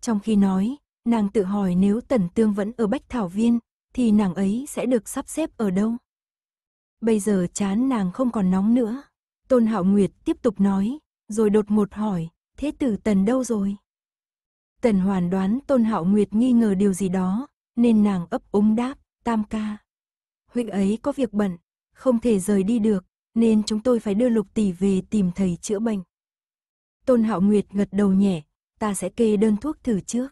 Trong khi nói, nàng tự hỏi nếu Tần Tương vẫn ở Bách Thảo Viên, thì nàng ấy sẽ được sắp xếp ở đâu? Bây giờ chán nàng không còn nóng nữa. Tôn Hạo Nguyệt tiếp tục nói, rồi đột ngột hỏi, thế tử tần đâu rồi? Tần hoàn đoán Tôn Hạo Nguyệt nghi ngờ điều gì đó, nên nàng ấp úng đáp, tam ca. Huynh ấy có việc bận, không thể rời đi được, nên chúng tôi phải đưa lục tỷ về tìm thầy chữa bệnh. Tôn Hạo Nguyệt gật đầu nhẹ, ta sẽ kê đơn thuốc thử trước.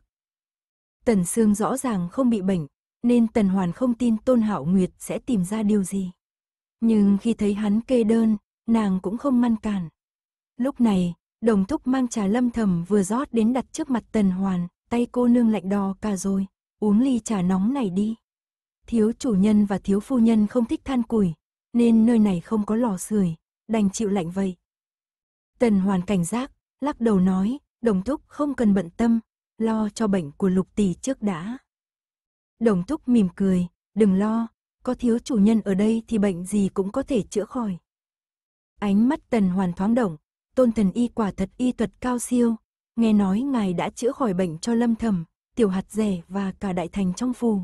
Tần Sương rõ ràng không bị bệnh, nên Tần Hoàn không tin Tôn Hạo Nguyệt sẽ tìm ra điều gì. Nhưng khi thấy hắn kê đơn, nàng cũng không ngăn cản. Lúc này, đồng thúc mang trà lâm thầm vừa rót đến đặt trước mặt tần hoàn, tay cô nương lạnh đò cả rồi, uống ly trà nóng này đi. Thiếu chủ nhân và thiếu phu nhân không thích than củi, nên nơi này không có lò sưởi, đành chịu lạnh vậy. Tần hoàn cảnh giác, lắc đầu nói, đồng thúc không cần bận tâm, lo cho bệnh của lục tỷ trước đã. Đồng thúc mỉm cười, đừng lo, có thiếu chủ nhân ở đây thì bệnh gì cũng có thể chữa khỏi. Ánh mắt tần hoàn thoáng động, tôn thần y quả thật y thuật cao siêu. Nghe nói ngài đã chữa khỏi bệnh cho lâm thầm, tiểu hạt rẻ và cả đại thành trong phù.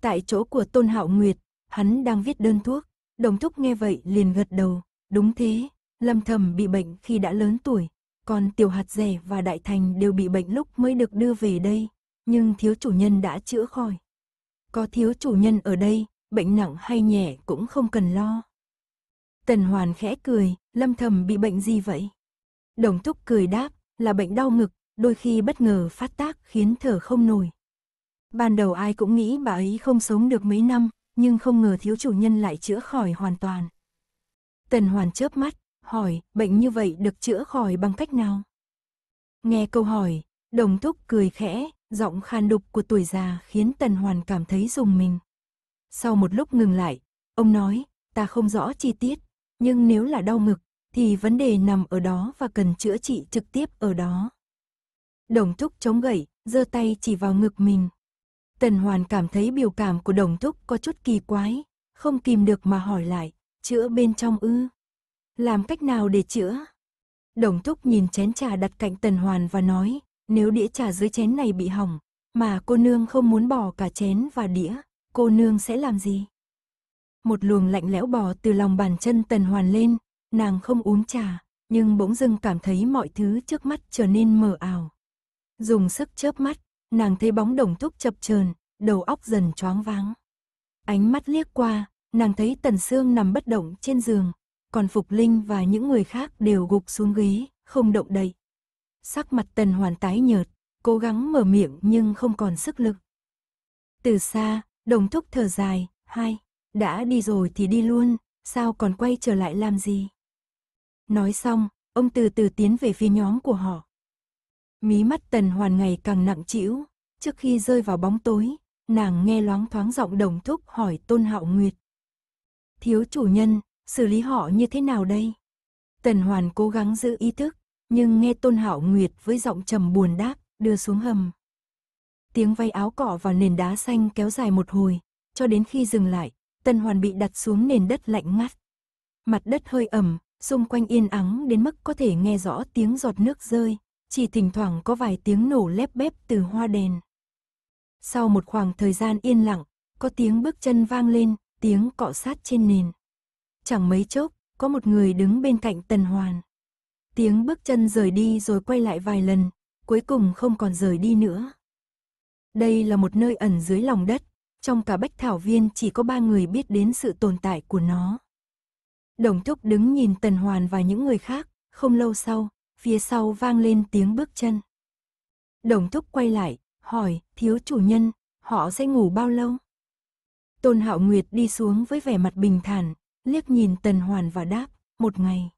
Tại chỗ của tôn hạo nguyệt, hắn đang viết đơn thuốc, đồng thúc nghe vậy liền gật đầu, đúng thế, lâm thầm bị bệnh khi đã lớn tuổi, còn tiểu hạt rẻ và đại thành đều bị bệnh lúc mới được đưa về đây, nhưng thiếu chủ nhân đã chữa khỏi. Có thiếu chủ nhân ở đây, bệnh nặng hay nhẹ cũng không cần lo. Tần Hoàn khẽ cười, Lâm Thầm bị bệnh gì vậy? Đồng thúc cười đáp, là bệnh đau ngực, đôi khi bất ngờ phát tác khiến thở không nổi. Ban đầu ai cũng nghĩ bà ấy không sống được mấy năm, nhưng không ngờ thiếu chủ nhân lại chữa khỏi hoàn toàn. Tần Hoàn chớp mắt, hỏi, bệnh như vậy được chữa khỏi bằng cách nào? Nghe câu hỏi, Đồng thúc cười khẽ, giọng khan đục của tuổi già khiến Tần Hoàn cảm thấy dùng mình. Sau một lúc ngừng lại, ông nói, ta không rõ chi tiết, nhưng nếu là đau ngực, thì vấn đề nằm ở đó và cần chữa trị trực tiếp ở đó. Đồng Thúc chống gậy, giơ tay chỉ vào ngực mình. Tần Hoàn cảm thấy biểu cảm của Đồng Thúc có chút kỳ quái, không kìm được mà hỏi lại, chữa bên trong ư? Làm cách nào để chữa? Đồng Thúc nhìn chén trà đặt cạnh Tần Hoàn và nói, nếu đĩa trà dưới chén này bị hỏng, mà cô nương không muốn bỏ cả chén và đĩa, cô nương sẽ làm gì? một luồng lạnh lẽo bò từ lòng bàn chân tần hoàn lên, nàng không uống trà, nhưng bỗng dưng cảm thấy mọi thứ trước mắt trở nên mờ ảo. Dùng sức chớp mắt, nàng thấy bóng đồng thúc chập chờn, đầu óc dần choáng váng. Ánh mắt liếc qua, nàng thấy Tần xương nằm bất động trên giường, còn Phục Linh và những người khác đều gục xuống ghế, không động đậy. Sắc mặt Tần Hoàn tái nhợt, cố gắng mở miệng nhưng không còn sức lực. Từ xa, đồng thúc thở dài, hai. Đã đi rồi thì đi luôn, sao còn quay trở lại làm gì? Nói xong, ông từ từ tiến về phía nhóm của họ. Mí mắt tần hoàn ngày càng nặng trĩu, trước khi rơi vào bóng tối, nàng nghe loáng thoáng giọng đồng thúc hỏi Tôn Hạo Nguyệt. Thiếu chủ nhân, xử lý họ như thế nào đây? Tần hoàn cố gắng giữ ý thức, nhưng nghe Tôn Hạo Nguyệt với giọng trầm buồn đáp, đưa xuống hầm. Tiếng vay áo cỏ vào nền đá xanh kéo dài một hồi, cho đến khi dừng lại, Tân Hoàn bị đặt xuống nền đất lạnh ngắt. Mặt đất hơi ẩm, xung quanh yên ắng đến mức có thể nghe rõ tiếng giọt nước rơi, chỉ thỉnh thoảng có vài tiếng nổ lép bép từ hoa đèn. Sau một khoảng thời gian yên lặng, có tiếng bước chân vang lên, tiếng cọ sát trên nền. Chẳng mấy chốc, có một người đứng bên cạnh Tần Hoàn. Tiếng bước chân rời đi rồi quay lại vài lần, cuối cùng không còn rời đi nữa. Đây là một nơi ẩn dưới lòng đất, trong cả bách thảo viên chỉ có ba người biết đến sự tồn tại của nó. Đồng thúc đứng nhìn Tần Hoàn và những người khác, không lâu sau, phía sau vang lên tiếng bước chân. Đồng thúc quay lại, hỏi, thiếu chủ nhân, họ sẽ ngủ bao lâu? Tôn Hạo Nguyệt đi xuống với vẻ mặt bình thản, liếc nhìn Tần Hoàn và đáp, một ngày.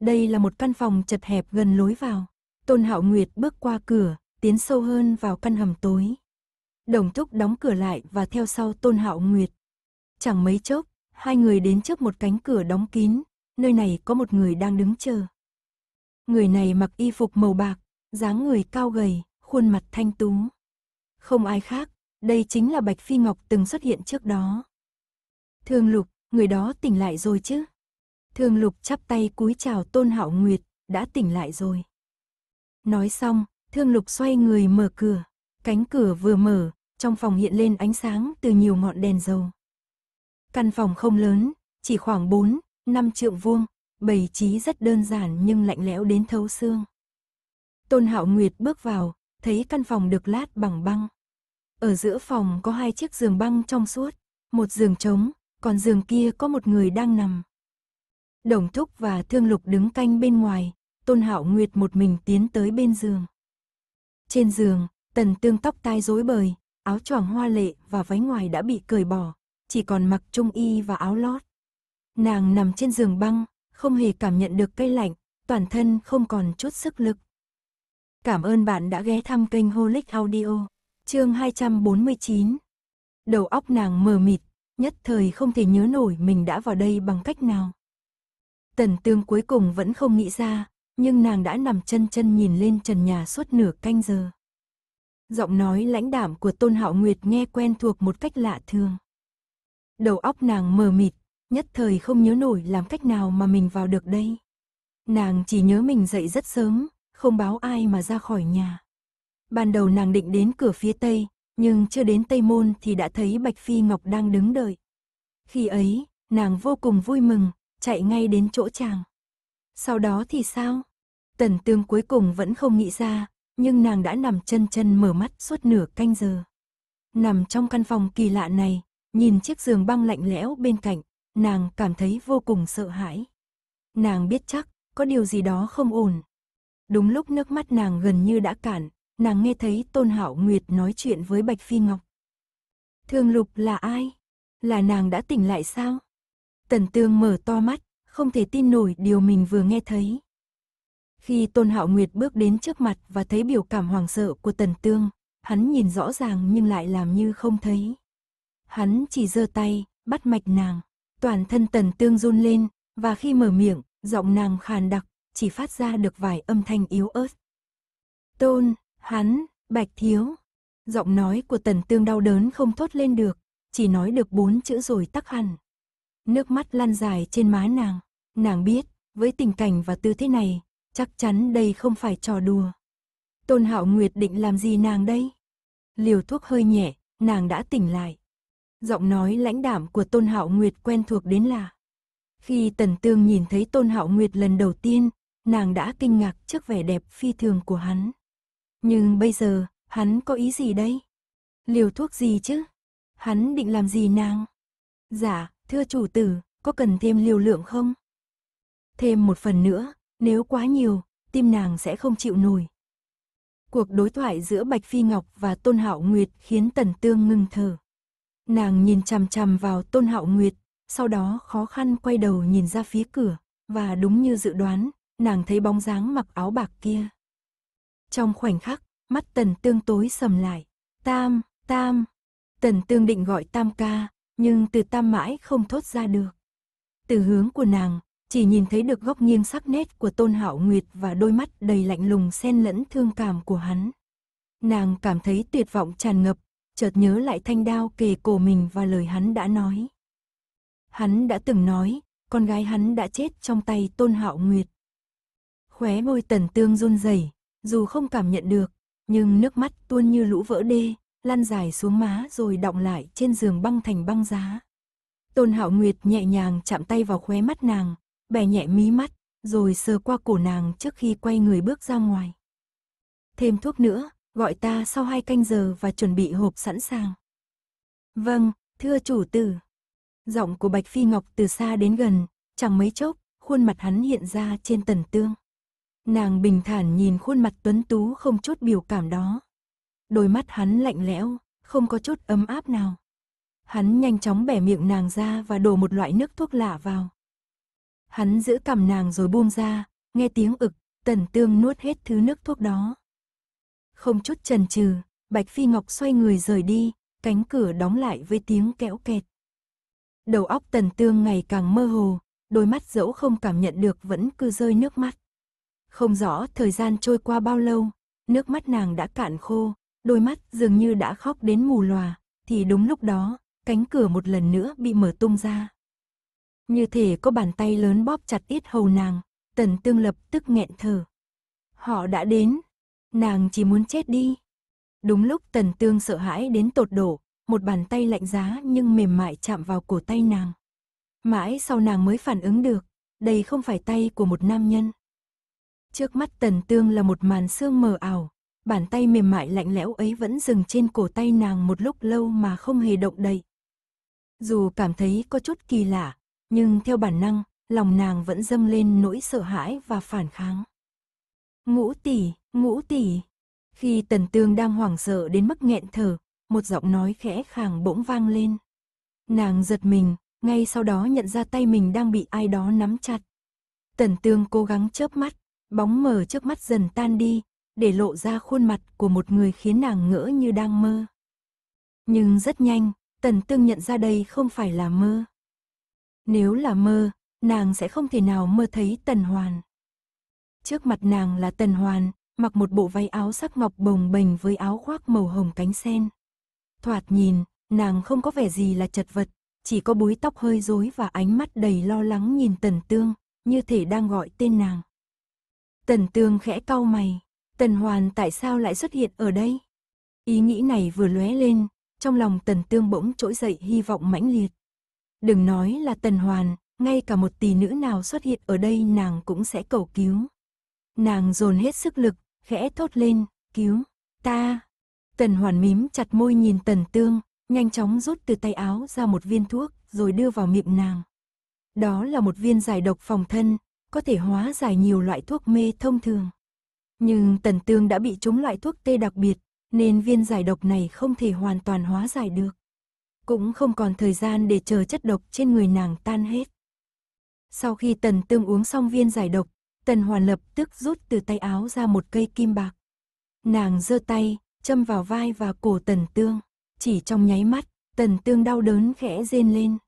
Đây là một căn phòng chật hẹp gần lối vào. Tôn Hạo Nguyệt bước qua cửa, tiến sâu hơn vào căn hầm tối đồng thúc đóng cửa lại và theo sau tôn hạo nguyệt. Chẳng mấy chốc, hai người đến trước một cánh cửa đóng kín, nơi này có một người đang đứng chờ. Người này mặc y phục màu bạc, dáng người cao gầy, khuôn mặt thanh tú. Không ai khác, đây chính là Bạch Phi Ngọc từng xuất hiện trước đó. Thương Lục, người đó tỉnh lại rồi chứ? Thương Lục chắp tay cúi chào Tôn Hạo Nguyệt, đã tỉnh lại rồi. Nói xong, Thương Lục xoay người mở cửa. Cánh cửa vừa mở, trong phòng hiện lên ánh sáng từ nhiều ngọn đèn dầu. Căn phòng không lớn, chỉ khoảng 4, 5 trượng vuông, bày trí rất đơn giản nhưng lạnh lẽo đến thấu xương. Tôn Hạo Nguyệt bước vào, thấy căn phòng được lát bằng băng. Ở giữa phòng có hai chiếc giường băng trong suốt, một giường trống, còn giường kia có một người đang nằm. Đồng Thúc và Thương Lục đứng canh bên ngoài, Tôn Hạo Nguyệt một mình tiến tới bên giường. Trên giường, Tần Tương tóc tai rối bời, áo choàng hoa lệ và váy ngoài đã bị cởi bỏ, chỉ còn mặc trung y và áo lót. Nàng nằm trên giường băng, không hề cảm nhận được cây lạnh, toàn thân không còn chút sức lực. Cảm ơn bạn đã ghé thăm kênh Holic Audio, chương 249. Đầu óc nàng mờ mịt, nhất thời không thể nhớ nổi mình đã vào đây bằng cách nào. Tần tương cuối cùng vẫn không nghĩ ra, nhưng nàng đã nằm chân chân nhìn lên trần nhà suốt nửa canh giờ. Giọng nói lãnh đạm của Tôn Hạo Nguyệt nghe quen thuộc một cách lạ thường. Đầu óc nàng mờ mịt, nhất thời không nhớ nổi làm cách nào mà mình vào được đây. Nàng chỉ nhớ mình dậy rất sớm, không báo ai mà ra khỏi nhà. Ban đầu nàng định đến cửa phía tây, nhưng chưa đến Tây Môn thì đã thấy Bạch Phi Ngọc đang đứng đợi. Khi ấy, nàng vô cùng vui mừng, chạy ngay đến chỗ chàng. Sau đó thì sao? Tần Tương cuối cùng vẫn không nghĩ ra, nhưng nàng đã nằm chân chân mở mắt suốt nửa canh giờ. Nằm trong căn phòng kỳ lạ này, nhìn chiếc giường băng lạnh lẽo bên cạnh, nàng cảm thấy vô cùng sợ hãi. Nàng biết chắc, có điều gì đó không ổn. Đúng lúc nước mắt nàng gần như đã cạn, nàng nghe thấy Tôn hảo Nguyệt nói chuyện với Bạch Phi Ngọc. Thương Lục là ai? Là nàng đã tỉnh lại sao? Tần Tương mở to mắt, không thể tin nổi điều mình vừa nghe thấy. Khi Tôn Hạo Nguyệt bước đến trước mặt và thấy biểu cảm hoàng sợ của Tần Tương, hắn nhìn rõ ràng nhưng lại làm như không thấy. Hắn chỉ giơ tay, bắt mạch nàng, toàn thân Tần Tương run lên, và khi mở miệng, giọng nàng khàn đặc, chỉ phát ra được vài âm thanh yếu ớt. Tôn, hắn, bạch thiếu. Giọng nói của Tần Tương đau đớn không thốt lên được, chỉ nói được bốn chữ rồi tắc hẳn. Nước mắt lan dài trên má nàng, nàng biết, với tình cảnh và tư thế này, chắc chắn đây không phải trò đùa. Tôn Hạo Nguyệt định làm gì nàng đây? Liều thuốc hơi nhẹ, nàng đã tỉnh lại. Giọng nói lãnh đạm của Tôn Hạo Nguyệt quen thuộc đến là. Khi Tần Tương nhìn thấy Tôn Hạo Nguyệt lần đầu tiên, nàng đã kinh ngạc trước vẻ đẹp phi thường của hắn. Nhưng bây giờ, hắn có ý gì đây? Liều thuốc gì chứ? Hắn định làm gì nàng? Dạ, thưa chủ tử, có cần thêm liều lượng không? Thêm một phần nữa, nếu quá nhiều, tim nàng sẽ không chịu nổi. Cuộc đối thoại giữa Bạch Phi Ngọc và Tôn Hạo Nguyệt khiến Tần Tương ngưng thở. Nàng nhìn chằm chằm vào Tôn Hạo Nguyệt, sau đó khó khăn quay đầu nhìn ra phía cửa, và đúng như dự đoán, nàng thấy bóng dáng mặc áo bạc kia. Trong khoảnh khắc, mắt Tần Tương tối sầm lại. Tam, Tam. Tần Tương định gọi Tam ca, nhưng từ Tam mãi không thốt ra được. Từ hướng của nàng, chỉ nhìn thấy được góc nghiêng sắc nét của Tôn Hạo Nguyệt và đôi mắt đầy lạnh lùng xen lẫn thương cảm của hắn. Nàng cảm thấy tuyệt vọng tràn ngập, chợt nhớ lại thanh đao kề cổ mình và lời hắn đã nói. Hắn đã từng nói, con gái hắn đã chết trong tay Tôn Hạo Nguyệt. Khóe môi Tần Tương run rẩy, dù không cảm nhận được, nhưng nước mắt tuôn như lũ vỡ đê, lăn dài xuống má rồi đọng lại trên giường băng thành băng giá. Tôn Hạo Nguyệt nhẹ nhàng chạm tay vào khóe mắt nàng, bẻ nhẹ mí mắt, rồi sờ qua cổ nàng trước khi quay người bước ra ngoài. Thêm thuốc nữa, gọi ta sau hai canh giờ và chuẩn bị hộp sẵn sàng. Vâng, thưa chủ tử. Giọng của Bạch Phi Ngọc từ xa đến gần, chẳng mấy chốc, khuôn mặt hắn hiện ra trên tần tương. Nàng bình thản nhìn khuôn mặt tuấn tú không chút biểu cảm đó. Đôi mắt hắn lạnh lẽo, không có chút ấm áp nào. Hắn nhanh chóng bẻ miệng nàng ra và đổ một loại nước thuốc lạ vào. Hắn giữ cầm nàng rồi buông ra, nghe tiếng ực, tần tương nuốt hết thứ nước thuốc đó. Không chút chần chừ, Bạch Phi Ngọc xoay người rời đi, cánh cửa đóng lại với tiếng kẽo kẹt. Đầu óc tần tương ngày càng mơ hồ, đôi mắt dẫu không cảm nhận được vẫn cứ rơi nước mắt. Không rõ thời gian trôi qua bao lâu, nước mắt nàng đã cạn khô, đôi mắt dường như đã khóc đến mù lòa, thì đúng lúc đó, cánh cửa một lần nữa bị mở tung ra. Như thể có bàn tay lớn bóp chặt ít hầu nàng, tần tương lập tức nghẹn thở. Họ đã đến, nàng chỉ muốn chết đi. Đúng lúc tần tương sợ hãi đến tột đổ, một bàn tay lạnh giá nhưng mềm mại chạm vào cổ tay nàng. Mãi sau nàng mới phản ứng được, đây không phải tay của một nam nhân. Trước mắt tần tương là một màn sương mờ ảo, bàn tay mềm mại lạnh lẽo ấy vẫn dừng trên cổ tay nàng một lúc lâu mà không hề động đậy. Dù cảm thấy có chút kỳ lạ, nhưng theo bản năng, lòng nàng vẫn dâng lên nỗi sợ hãi và phản kháng. Ngũ tỷ, ngũ tỷ. Khi tần tương đang hoảng sợ đến mức nghẹn thở, một giọng nói khẽ khàng bỗng vang lên. Nàng giật mình, ngay sau đó nhận ra tay mình đang bị ai đó nắm chặt. Tần tương cố gắng chớp mắt, bóng mờ trước mắt dần tan đi, để lộ ra khuôn mặt của một người khiến nàng ngỡ như đang mơ. Nhưng rất nhanh, tần tương nhận ra đây không phải là mơ. Nếu là mơ, nàng sẽ không thể nào mơ thấy Tần Hoàn. Trước mặt nàng là Tần Hoàn, mặc một bộ váy áo sắc ngọc bồng bềnh với áo khoác màu hồng cánh sen. Thoạt nhìn, nàng không có vẻ gì là chật vật, chỉ có búi tóc hơi rối và ánh mắt đầy lo lắng nhìn Tần Tương, như thể đang gọi tên nàng. Tần Tương khẽ cau mày, Tần Hoàn tại sao lại xuất hiện ở đây? Ý nghĩ này vừa lóe lên, trong lòng Tần Tương bỗng trỗi dậy hy vọng mãnh liệt. Đừng nói là Tần Hoàn, ngay cả một tỷ nữ nào xuất hiện ở đây nàng cũng sẽ cầu cứu. Nàng dồn hết sức lực, khẽ thốt lên, cứu, ta. Tần Hoàn mím chặt môi nhìn Tần Tương, nhanh chóng rút từ tay áo ra một viên thuốc, rồi đưa vào miệng nàng. Đó là một viên giải độc phòng thân, có thể hóa giải nhiều loại thuốc mê thông thường. Nhưng Tần Tương đã bị trúng loại thuốc tê đặc biệt, nên viên giải độc này không thể hoàn toàn hóa giải được cũng không còn thời gian để chờ chất độc trên người nàng tan hết. Sau khi Tần Tương uống xong viên giải độc, Tần Hoàn lập tức rút từ tay áo ra một cây kim bạc. Nàng giơ tay, châm vào vai và cổ Tần Tương, chỉ trong nháy mắt, Tần Tương đau đớn khẽ rên lên.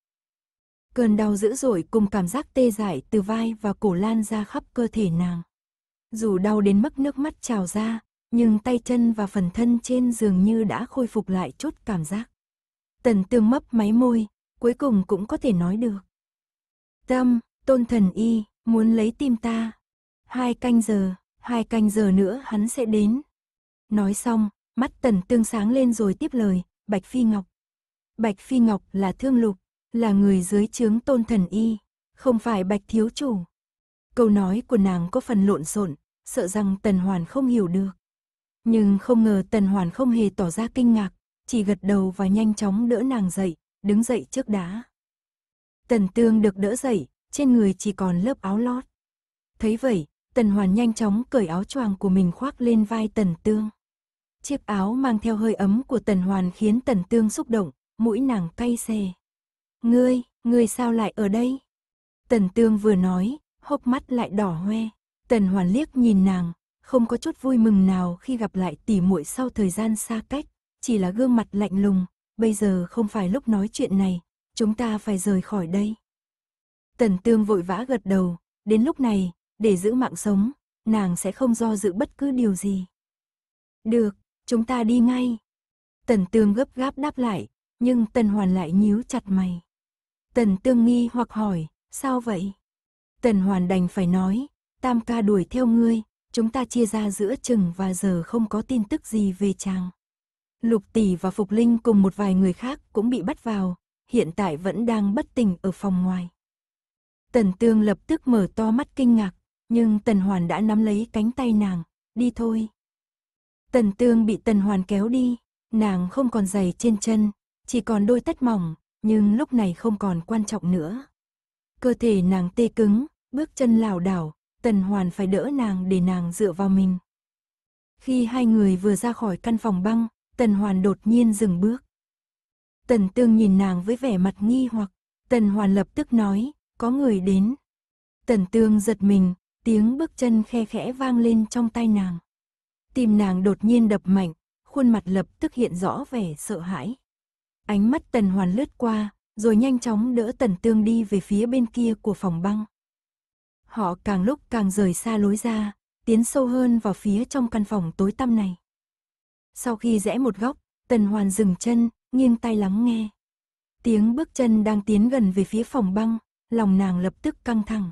Cơn đau dữ dội cùng cảm giác tê dại từ vai và cổ lan ra khắp cơ thể nàng. Dù đau đến mức nước mắt trào ra, nhưng tay chân và phần thân trên dường như đã khôi phục lại chút cảm giác. Tần tương mấp máy môi, cuối cùng cũng có thể nói được. Tâm, tôn thần y, muốn lấy tim ta. Hai canh giờ, hai canh giờ nữa hắn sẽ đến. Nói xong, mắt tần tương sáng lên rồi tiếp lời, Bạch Phi Ngọc. Bạch Phi Ngọc là thương lục, là người dưới chướng tôn thần y, không phải Bạch Thiếu Chủ. Câu nói của nàng có phần lộn xộn, sợ rằng Tần Hoàn không hiểu được. Nhưng không ngờ Tần Hoàn không hề tỏ ra kinh ngạc, chỉ gật đầu và nhanh chóng đỡ nàng dậy, đứng dậy trước đá. Tần Tương được đỡ dậy, trên người chỉ còn lớp áo lót. Thấy vậy, Tần Hoàn nhanh chóng cởi áo choàng của mình khoác lên vai Tần Tương. Chiếc áo mang theo hơi ấm của Tần Hoàn khiến Tần Tương xúc động, mũi nàng cay xè. Ngươi, ngươi sao lại ở đây? Tần Tương vừa nói, hốc mắt lại đỏ hoe. Tần Hoàn liếc nhìn nàng, không có chút vui mừng nào khi gặp lại tỷ muội sau thời gian xa cách, chỉ là gương mặt lạnh lùng, bây giờ không phải lúc nói chuyện này, chúng ta phải rời khỏi đây. Tần Tương vội vã gật đầu, đến lúc này, để giữ mạng sống, nàng sẽ không do dự bất cứ điều gì. Được, chúng ta đi ngay. Tần Tương gấp gáp đáp lại, nhưng Tần Hoàn lại nhíu chặt mày. Tần Tương nghi hoặc hỏi, sao vậy? Tần Hoàn đành phải nói, Tam ca đuổi theo ngươi, chúng ta chia ra giữa chừng và giờ không có tin tức gì về chàng. Lục Tỷ và Phục Linh cùng một vài người khác cũng bị bắt vào, hiện tại vẫn đang bất tỉnh ở phòng ngoài. Tần Tương lập tức mở to mắt kinh ngạc, nhưng Tần Hoàn đã nắm lấy cánh tay nàng, đi thôi. Tần Tương bị Tần Hoàn kéo đi, nàng không còn giày trên chân, chỉ còn đôi tất mỏng, nhưng lúc này không còn quan trọng nữa. Cơ thể nàng tê cứng, bước chân lảo đảo, Tần Hoàn phải đỡ nàng để nàng dựa vào mình. Khi hai người vừa ra khỏi căn phòng băng, Tần Hoàn đột nhiên dừng bước. Tần Tương nhìn nàng với vẻ mặt nghi hoặc, Tần Hoàn lập tức nói, có người đến. Tần Tương giật mình, tiếng bước chân khe khẽ vang lên trong tai nàng. Tim nàng đột nhiên đập mạnh, khuôn mặt lập tức hiện rõ vẻ sợ hãi. Ánh mắt Tần Hoàn lướt qua, rồi nhanh chóng đỡ Tần Tương đi về phía bên kia của phòng băng. Họ càng lúc càng rời xa lối ra, tiến sâu hơn vào phía trong căn phòng tối tăm này. Sau khi rẽ một góc, Tần Hoàn dừng chân, nghiêng tay lắng nghe. Tiếng bước chân đang tiến gần về phía phòng băng, lòng nàng lập tức căng thẳng.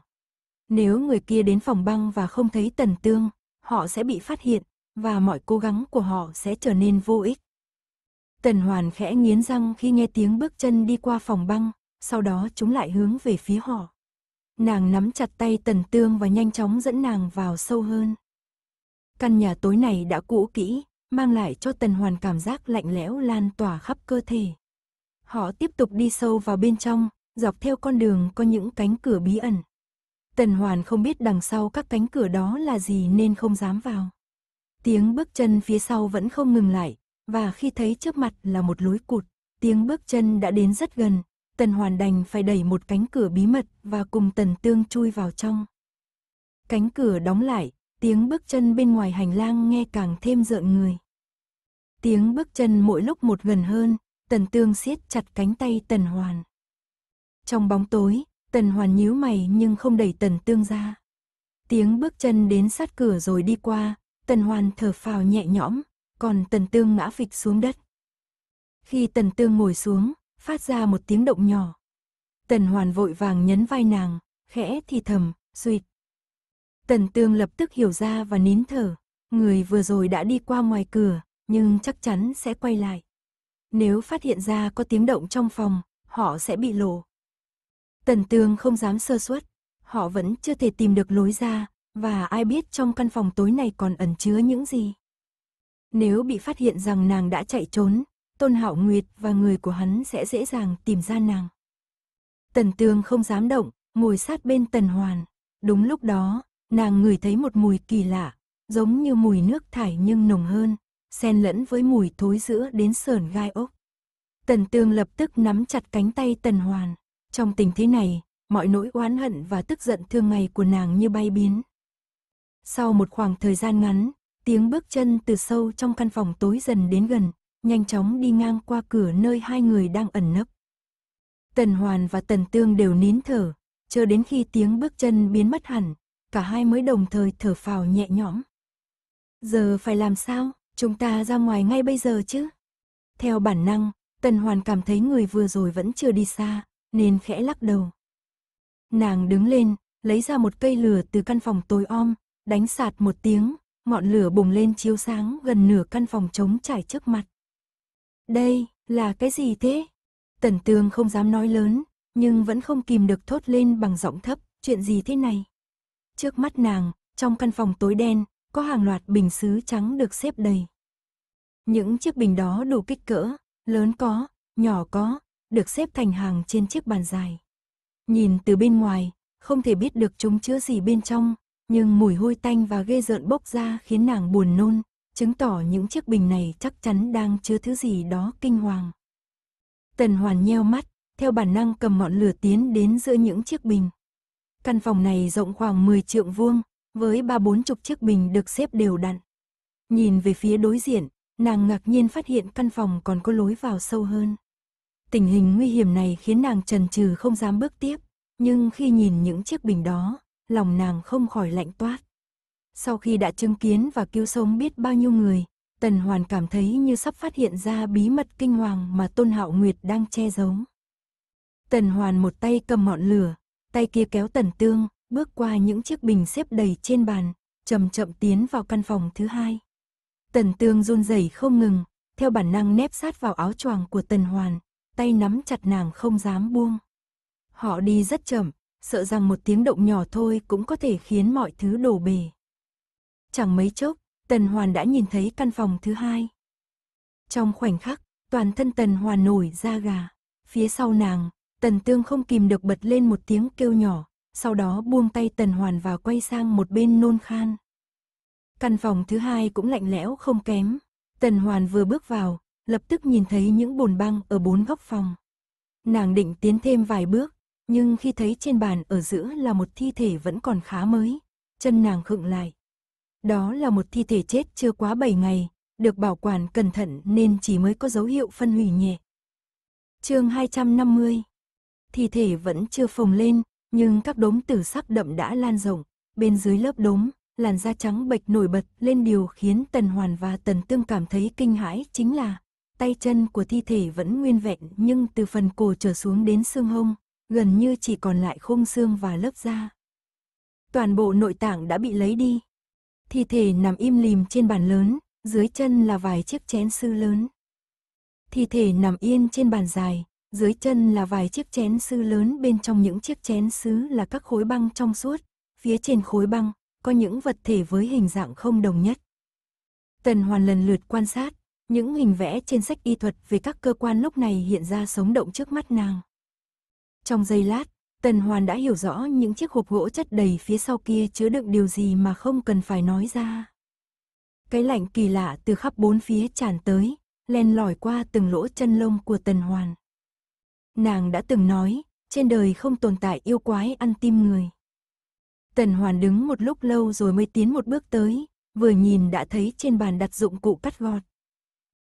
Nếu người kia đến phòng băng và không thấy Tần Tương, họ sẽ bị phát hiện, và mọi cố gắng của họ sẽ trở nên vô ích. Tần Hoàn khẽ nghiến răng khi nghe tiếng bước chân đi qua phòng băng, sau đó chúng lại hướng về phía họ. Nàng nắm chặt tay Tần Tương và nhanh chóng dẫn nàng vào sâu hơn. Căn nhà tối này đã cũ kỹ, mang lại cho Tần Hoàn cảm giác lạnh lẽo lan tỏa khắp cơ thể. Họ tiếp tục đi sâu vào bên trong, dọc theo con đường có những cánh cửa bí ẩn. Tần Hoàn không biết đằng sau các cánh cửa đó là gì nên không dám vào. Tiếng bước chân phía sau vẫn không ngừng lại, và khi thấy trước mặt là một lối cụt, tiếng bước chân đã đến rất gần, Tần Hoàn đành phải đẩy một cánh cửa bí mật và cùng Tần Tương chui vào trong. Cánh cửa đóng lại, Tiếng bước chân bên ngoài hành lang nghe càng thêm rợn người. Tiếng bước chân mỗi lúc một gần hơn, Tần Tương siết chặt cánh tay Tần Hoàn. Trong bóng tối, Tần Hoàn nhíu mày nhưng không đẩy Tần Tương ra. Tiếng bước chân đến sát cửa rồi đi qua, Tần Hoàn thở phào nhẹ nhõm, còn Tần Tương ngã phịch xuống đất. Khi Tần Tương ngồi xuống, phát ra một tiếng động nhỏ. Tần Hoàn vội vàng nhấn vai nàng, khẽ thì thầm, suyệt, Tần Tương lập tức hiểu ra và nín thở. Người vừa rồi đã đi qua ngoài cửa, nhưng chắc chắn sẽ quay lại. Nếu phát hiện ra có tiếng động trong phòng, họ sẽ bị lộ. Tần Tương không dám sơ suất, họ vẫn chưa thể tìm được lối ra, và ai biết trong căn phòng tối này còn ẩn chứa những gì. Nếu bị phát hiện rằng nàng đã chạy trốn, Tôn Hạo Nguyệt và người của hắn sẽ dễ dàng tìm ra nàng. Tần Tương không dám động, ngồi sát bên Tần Hoàn. Đúng lúc đó, nàng ngửi thấy một mùi kỳ lạ, giống như mùi nước thải nhưng nồng hơn, xen lẫn với mùi thối giữa đến sờn gai ốc. Tần Tương lập tức nắm chặt cánh tay Tần Hoàn. Trong tình thế này, mọi nỗi oán hận và tức giận thương ngày của nàng như bay biến. Sau một khoảng thời gian ngắn, tiếng bước chân từ sâu trong căn phòng tối dần đến gần, nhanh chóng đi ngang qua cửa nơi hai người đang ẩn nấp. Tần Hoàn và Tần Tương đều nín thở, chờ đến khi tiếng bước chân biến mất hẳn, cả hai mới đồng thời thở phào nhẹ nhõm. Giờ phải làm sao, chúng ta ra ngoài ngay bây giờ chứ? Theo bản năng, Tần Hoàn cảm thấy người vừa rồi vẫn chưa đi xa, nên khẽ lắc đầu. Nàng đứng lên, lấy ra một cây lửa từ căn phòng tối om, đánh sạt một tiếng, ngọn lửa bùng lên chiếu sáng gần nửa căn phòng trống trải trước mặt. Đây, là cái gì thế? Tần Tương không dám nói lớn, nhưng vẫn không kìm được thốt lên bằng giọng thấp, chuyện gì thế này? Trước mắt nàng, trong căn phòng tối đen, có hàng loạt bình sứ trắng được xếp đầy. Những chiếc bình đó đủ kích cỡ, lớn có, nhỏ có, được xếp thành hàng trên chiếc bàn dài. Nhìn từ bên ngoài, không thể biết được chúng chứa gì bên trong, nhưng mùi hôi tanh và ghê rợn bốc ra khiến nàng buồn nôn, chứng tỏ những chiếc bình này chắc chắn đang chứa thứ gì đó kinh hoàng. Tần Hoàn nheo mắt, theo bản năng cầm ngọn lửa tiến đến giữa những chiếc bình. Căn phòng này rộng khoảng 10 trượng vuông, với ba bốn chục chiếc bình được xếp đều đặn. Nhìn về phía đối diện, nàng ngạc nhiên phát hiện căn phòng còn có lối vào sâu hơn. Tình hình nguy hiểm này khiến nàng trần trừ không dám bước tiếp, nhưng khi nhìn những chiếc bình đó, lòng nàng không khỏi lạnh toát. Sau khi đã chứng kiến và cứu sống biết bao nhiêu người, Tần Hoàn cảm thấy như sắp phát hiện ra bí mật kinh hoàng mà Tôn Hạo Nguyệt đang che giấu. Tần Hoàn một tay cầm ngọn lửa, tay kia kéo tần tương, bước qua những chiếc bình xếp đầy trên bàn, chậm chậm tiến vào căn phòng thứ hai. Tần tương run rẩy không ngừng, theo bản năng nép sát vào áo choàng của tần hoàn, tay nắm chặt nàng không dám buông. Họ đi rất chậm, sợ rằng một tiếng động nhỏ thôi cũng có thể khiến mọi thứ đổ bể. Chẳng mấy chốc, tần hoàn đã nhìn thấy căn phòng thứ hai. Trong khoảnh khắc, toàn thân tần hoàn nổi da gà, phía sau nàng, Tần Tương không kìm được bật lên một tiếng kêu nhỏ, sau đó buông tay Tần Hoàn và quay sang một bên nôn khan. Căn phòng thứ hai cũng lạnh lẽo không kém. Tần Hoàn vừa bước vào, lập tức nhìn thấy những bồn băng ở bốn góc phòng. Nàng định tiến thêm vài bước, nhưng khi thấy trên bàn ở giữa là một thi thể vẫn còn khá mới, chân nàng khựng lại. Đó là một thi thể chết chưa quá 7 ngày, được bảo quản cẩn thận nên chỉ mới có dấu hiệu phân hủy nhẹ. Chương 250 thi thể vẫn chưa phồng lên, nhưng các đốm tử sắc đậm đã lan rộng, bên dưới lớp đốm, làn da trắng bệch nổi bật lên điều khiến Tần Hoàn và Tần Tương cảm thấy kinh hãi chính là tay chân của thi thể vẫn nguyên vẹn nhưng từ phần cổ trở xuống đến xương hông, gần như chỉ còn lại khung xương và lớp da. Toàn bộ nội tạng đã bị lấy đi. Thi thể nằm im lìm trên bàn lớn, dưới chân là vài chiếc chén sư lớn. Thi thể nằm yên trên bàn dài, dưới chân là vài chiếc chén sứ lớn bên trong những chiếc chén sứ là các khối băng trong suốt, phía trên khối băng có những vật thể với hình dạng không đồng nhất. Tần Hoàn lần lượt quan sát, những hình vẽ trên sách y thuật về các cơ quan lúc này hiện ra sống động trước mắt nàng. Trong giây lát, Tần Hoàn đã hiểu rõ những chiếc hộp gỗ chất đầy phía sau kia chứa đựng điều gì mà không cần phải nói ra. Cái lạnh kỳ lạ từ khắp bốn phía tràn tới, len lỏi qua từng lỗ chân lông của Tần Hoàn. Nàng đã từng nói, trên đời không tồn tại yêu quái ăn tim người. Tần Hoàn đứng một lúc lâu rồi mới tiến một bước tới, vừa nhìn đã thấy trên bàn đặt dụng cụ cắt gọt.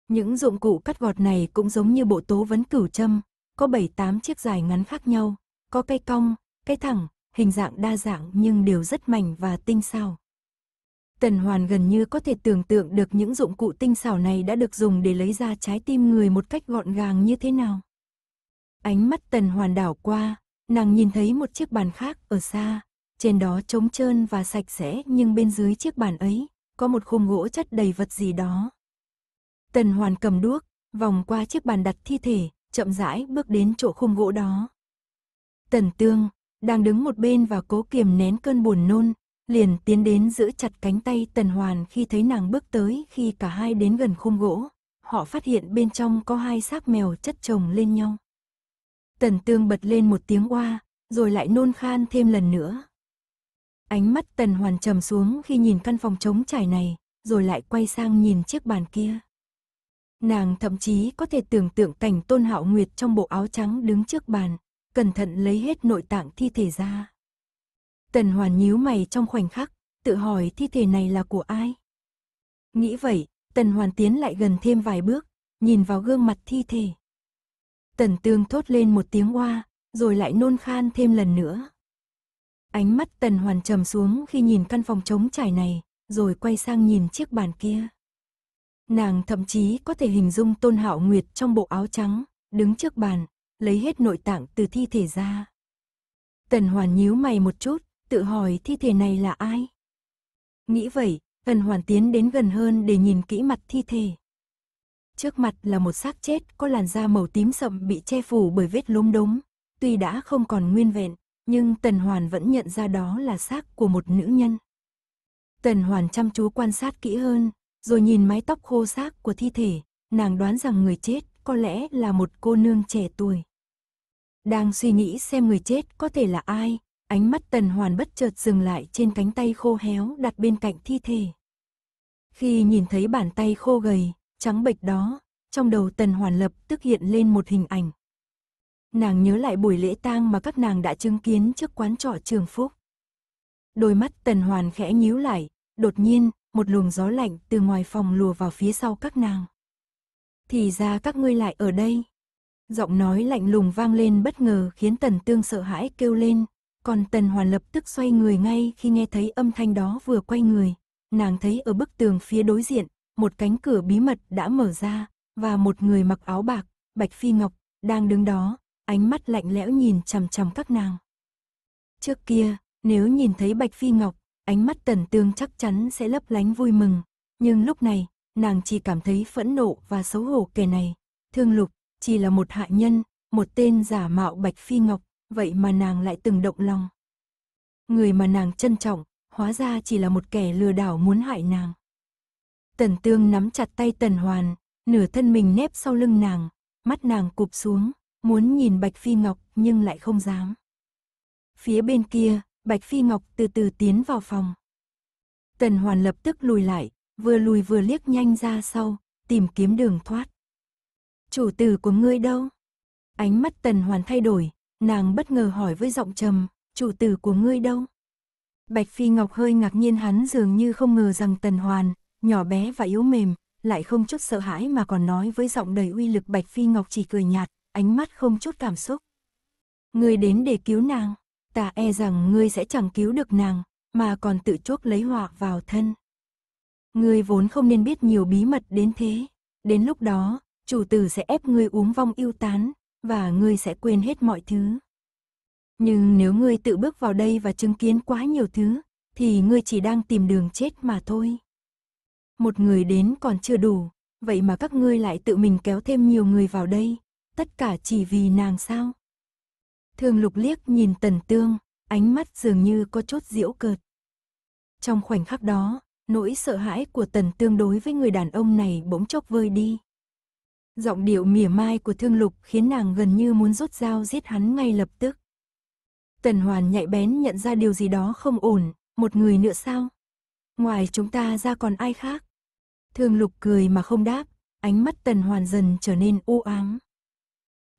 Những dụng cụ cắt gọt này cũng giống như bộ tố vấn cửu châm, có 7-8 chiếc dài ngắn khác nhau, có cây cong, cây thẳng, hình dạng đa dạng nhưng đều rất mảnh và tinh xảo. Tần Hoàn gần như có thể tưởng tượng được những dụng cụ tinh xảo này đã được dùng để lấy ra trái tim người một cách gọn gàng như thế nào. Ánh mắt tần hoàn đảo qua, nàng nhìn thấy một chiếc bàn khác ở xa. Trên đó trống trơn và sạch sẽ nhưng bên dưới chiếc bàn ấy, có một khung gỗ chất đầy vật gì đó. Tần hoàn cầm đuốc, vòng qua chiếc bàn đặt thi thể, chậm rãi bước đến chỗ khung gỗ đó. Tần tương, đang đứng một bên và cố kiềm nén cơn buồn nôn, liền tiến đến giữ chặt cánh tay Tần Hoàn khi thấy nàng bước tới khi cả hai đến gần khung gỗ. Họ phát hiện bên trong có hai xác mèo chất chồng lên nhau. Tần Tương bật lên một tiếng oa, rồi lại nôn khan thêm lần nữa. Ánh mắt Tần Hoàn trầm xuống khi nhìn căn phòng trống trải này, rồi lại quay sang nhìn chiếc bàn kia. Nàng thậm chí có thể tưởng tượng cảnh Tôn Hạo Nguyệt trong bộ áo trắng đứng trước bàn, cẩn thận lấy hết nội tạng thi thể ra. Tần Hoàn nhíu mày trong khoảnh khắc, tự hỏi thi thể này là của ai. Nghĩ vậy, Tần Hoàn tiến lại gần thêm vài bước, nhìn vào gương mặt thi thể. Tần tương thốt lên một tiếng hoa, rồi lại nôn khan thêm lần nữa. Ánh mắt tần hoàn trầm xuống khi nhìn căn phòng trống trải này, rồi quay sang nhìn chiếc bàn kia. Nàng thậm chí có thể hình dung tôn hạo nguyệt trong bộ áo trắng, đứng trước bàn, lấy hết nội tạng từ thi thể ra. Tần hoàn nhíu mày một chút, tự hỏi thi thể này là ai? Nghĩ vậy, tần hoàn tiến đến gần hơn để nhìn kỹ mặt thi thể trước mặt là một xác chết có làn da màu tím sậm bị che phủ bởi vết lốm đốm. Tuy đã không còn nguyên vẹn, nhưng Tần Hoàn vẫn nhận ra đó là xác của một nữ nhân. Tần Hoàn chăm chú quan sát kỹ hơn, rồi nhìn mái tóc khô xác của thi thể, nàng đoán rằng người chết có lẽ là một cô nương trẻ tuổi. Đang suy nghĩ xem người chết có thể là ai, ánh mắt Tần Hoàn bất chợt dừng lại trên cánh tay khô héo đặt bên cạnh thi thể. Khi nhìn thấy bàn tay khô gầy, trắng bệch đó, trong đầu Tần Hoàn lập tức hiện lên một hình ảnh. Nàng nhớ lại buổi lễ tang mà các nàng đã chứng kiến trước quán trọ Trường Phúc. Đôi mắt Tần Hoàn khẽ nhíu lại, đột nhiên, một luồng gió lạnh từ ngoài phòng lùa vào phía sau các nàng. Thì ra các ngươi lại ở đây. Giọng nói lạnh lùng vang lên bất ngờ khiến Tần Tương sợ hãi kêu lên, còn Tần Hoàn lập tức xoay người ngay khi nghe thấy âm thanh đó vừa quay người. Nàng thấy ở bức tường phía đối diện một cánh cửa bí mật đã mở ra, và một người mặc áo bạc, Bạch Phi Ngọc, đang đứng đó, ánh mắt lạnh lẽo nhìn chằm chằm các nàng. Trước kia, nếu nhìn thấy Bạch Phi Ngọc, ánh mắt tần tương chắc chắn sẽ lấp lánh vui mừng, nhưng lúc này, nàng chỉ cảm thấy phẫn nộ và xấu hổ kẻ này. Thương Lục, chỉ là một hạ nhân, một tên giả mạo Bạch Phi Ngọc, vậy mà nàng lại từng động lòng. Người mà nàng trân trọng, hóa ra chỉ là một kẻ lừa đảo muốn hại nàng. Tần Tương nắm chặt tay Tần Hoàn, nửa thân mình nép sau lưng nàng, mắt nàng cụp xuống, muốn nhìn Bạch Phi Ngọc nhưng lại không dám. Phía bên kia, Bạch Phi Ngọc từ từ tiến vào phòng. Tần Hoàn lập tức lùi lại, vừa lùi vừa liếc nhanh ra sau, tìm kiếm đường thoát. Chủ tử của ngươi đâu? Ánh mắt Tần Hoàn thay đổi, nàng bất ngờ hỏi với giọng trầm, chủ tử của ngươi đâu? Bạch Phi Ngọc hơi ngạc nhiên hắn dường như không ngờ rằng Tần Hoàn, nhỏ bé và yếu mềm, lại không chút sợ hãi mà còn nói với giọng đầy uy lực Bạch Phi Ngọc chỉ cười nhạt, ánh mắt không chút cảm xúc. Ngươi đến để cứu nàng, ta e rằng ngươi sẽ chẳng cứu được nàng, mà còn tự chuốc lấy họa vào thân. Ngươi vốn không nên biết nhiều bí mật đến thế, đến lúc đó, chủ tử sẽ ép ngươi uống vong yêu tán, và ngươi sẽ quên hết mọi thứ. Nhưng nếu ngươi tự bước vào đây và chứng kiến quá nhiều thứ, thì ngươi chỉ đang tìm đường chết mà thôi một người đến còn chưa đủ, vậy mà các ngươi lại tự mình kéo thêm nhiều người vào đây, tất cả chỉ vì nàng sao? thương lục liếc nhìn tần tương, ánh mắt dường như có chút diễu cợt. Trong khoảnh khắc đó, nỗi sợ hãi của tần tương đối với người đàn ông này bỗng chốc vơi đi. Giọng điệu mỉa mai của thương lục khiến nàng gần như muốn rút dao giết hắn ngay lập tức. Tần Hoàn nhạy bén nhận ra điều gì đó không ổn, một người nữa sao? Ngoài chúng ta ra còn ai khác? Thường lục cười mà không đáp, ánh mắt tần hoàn dần trở nên u áng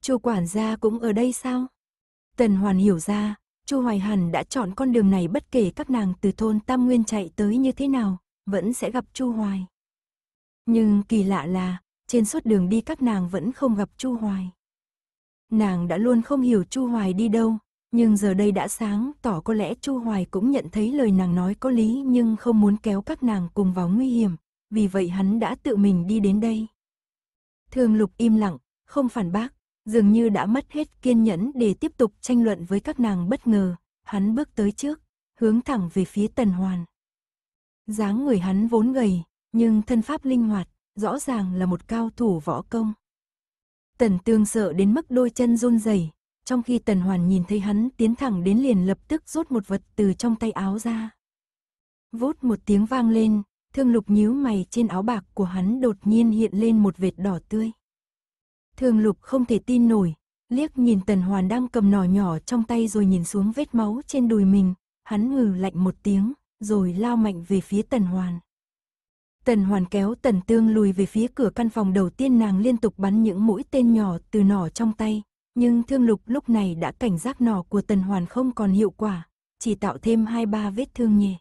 Chu quản gia cũng ở đây sao? Tần hoàn hiểu ra, Chu Hoài hẳn đã chọn con đường này bất kể các nàng từ thôn Tam Nguyên chạy tới như thế nào, vẫn sẽ gặp Chu Hoài. Nhưng kỳ lạ là, trên suốt đường đi các nàng vẫn không gặp Chu Hoài. Nàng đã luôn không hiểu Chu Hoài đi đâu, nhưng giờ đây đã sáng tỏ có lẽ Chu Hoài cũng nhận thấy lời nàng nói có lý nhưng không muốn kéo các nàng cùng vào nguy hiểm, vì vậy hắn đã tự mình đi đến đây. Thường lục im lặng, không phản bác, dường như đã mất hết kiên nhẫn để tiếp tục tranh luận với các nàng bất ngờ, hắn bước tới trước, hướng thẳng về phía tần hoàn. dáng người hắn vốn gầy, nhưng thân pháp linh hoạt, rõ ràng là một cao thủ võ công. Tần tương sợ đến mức đôi chân run rẩy, trong khi tần hoàn nhìn thấy hắn tiến thẳng đến liền lập tức rút một vật từ trong tay áo ra. Vút một tiếng vang lên, Thương lục nhíu mày trên áo bạc của hắn đột nhiên hiện lên một vệt đỏ tươi. Thương lục không thể tin nổi, liếc nhìn tần hoàn đang cầm nỏ nhỏ trong tay rồi nhìn xuống vết máu trên đùi mình, hắn ngừ lạnh một tiếng, rồi lao mạnh về phía tần hoàn. Tần hoàn kéo tần tương lùi về phía cửa căn phòng đầu tiên nàng liên tục bắn những mũi tên nhỏ từ nỏ trong tay, nhưng thương lục lúc này đã cảnh giác nỏ của tần hoàn không còn hiệu quả, chỉ tạo thêm hai ba vết thương nhẹ.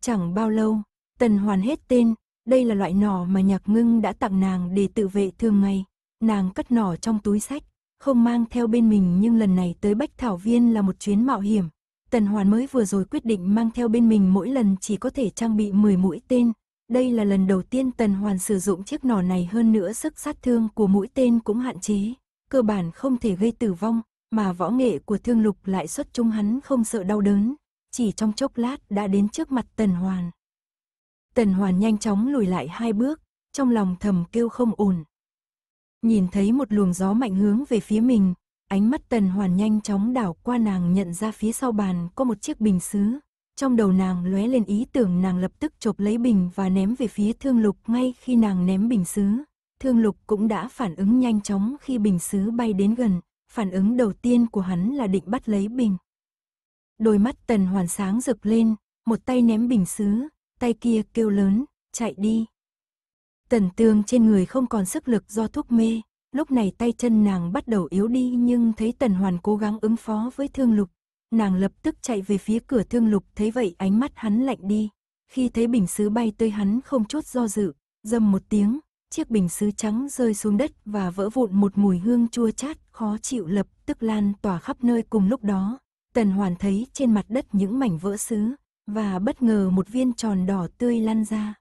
Chẳng bao lâu, Tần hoàn hết tên, đây là loại nỏ mà nhạc ngưng đã tặng nàng để tự vệ thường ngày. Nàng cất nỏ trong túi sách, không mang theo bên mình nhưng lần này tới Bách Thảo Viên là một chuyến mạo hiểm. Tần Hoàn mới vừa rồi quyết định mang theo bên mình mỗi lần chỉ có thể trang bị 10 mũi tên. Đây là lần đầu tiên Tần Hoàn sử dụng chiếc nỏ này hơn nữa sức sát thương của mũi tên cũng hạn chế. Cơ bản không thể gây tử vong, mà võ nghệ của thương lục lại xuất chúng hắn không sợ đau đớn. Chỉ trong chốc lát đã đến trước mặt Tần Hoàn. Tần Hoàn nhanh chóng lùi lại hai bước, trong lòng thầm kêu không ổn. Nhìn thấy một luồng gió mạnh hướng về phía mình, ánh mắt Tần Hoàn nhanh chóng đảo qua nàng nhận ra phía sau bàn có một chiếc bình sứ. Trong đầu nàng lóe lên ý tưởng nàng lập tức chộp lấy bình và ném về phía thương lục ngay khi nàng ném bình sứ. Thương lục cũng đã phản ứng nhanh chóng khi bình sứ bay đến gần, phản ứng đầu tiên của hắn là định bắt lấy bình. Đôi mắt Tần Hoàn sáng rực lên, một tay ném bình sứ, tay kia kêu lớn, chạy đi. Tần tương trên người không còn sức lực do thuốc mê, lúc này tay chân nàng bắt đầu yếu đi nhưng thấy tần hoàn cố gắng ứng phó với thương lục. Nàng lập tức chạy về phía cửa thương lục thấy vậy ánh mắt hắn lạnh đi. Khi thấy bình sứ bay tới hắn không chút do dự, dầm một tiếng, chiếc bình sứ trắng rơi xuống đất và vỡ vụn một mùi hương chua chát khó chịu lập tức lan tỏa khắp nơi cùng lúc đó. Tần hoàn thấy trên mặt đất những mảnh vỡ sứ, và bất ngờ một viên tròn đỏ tươi lăn ra.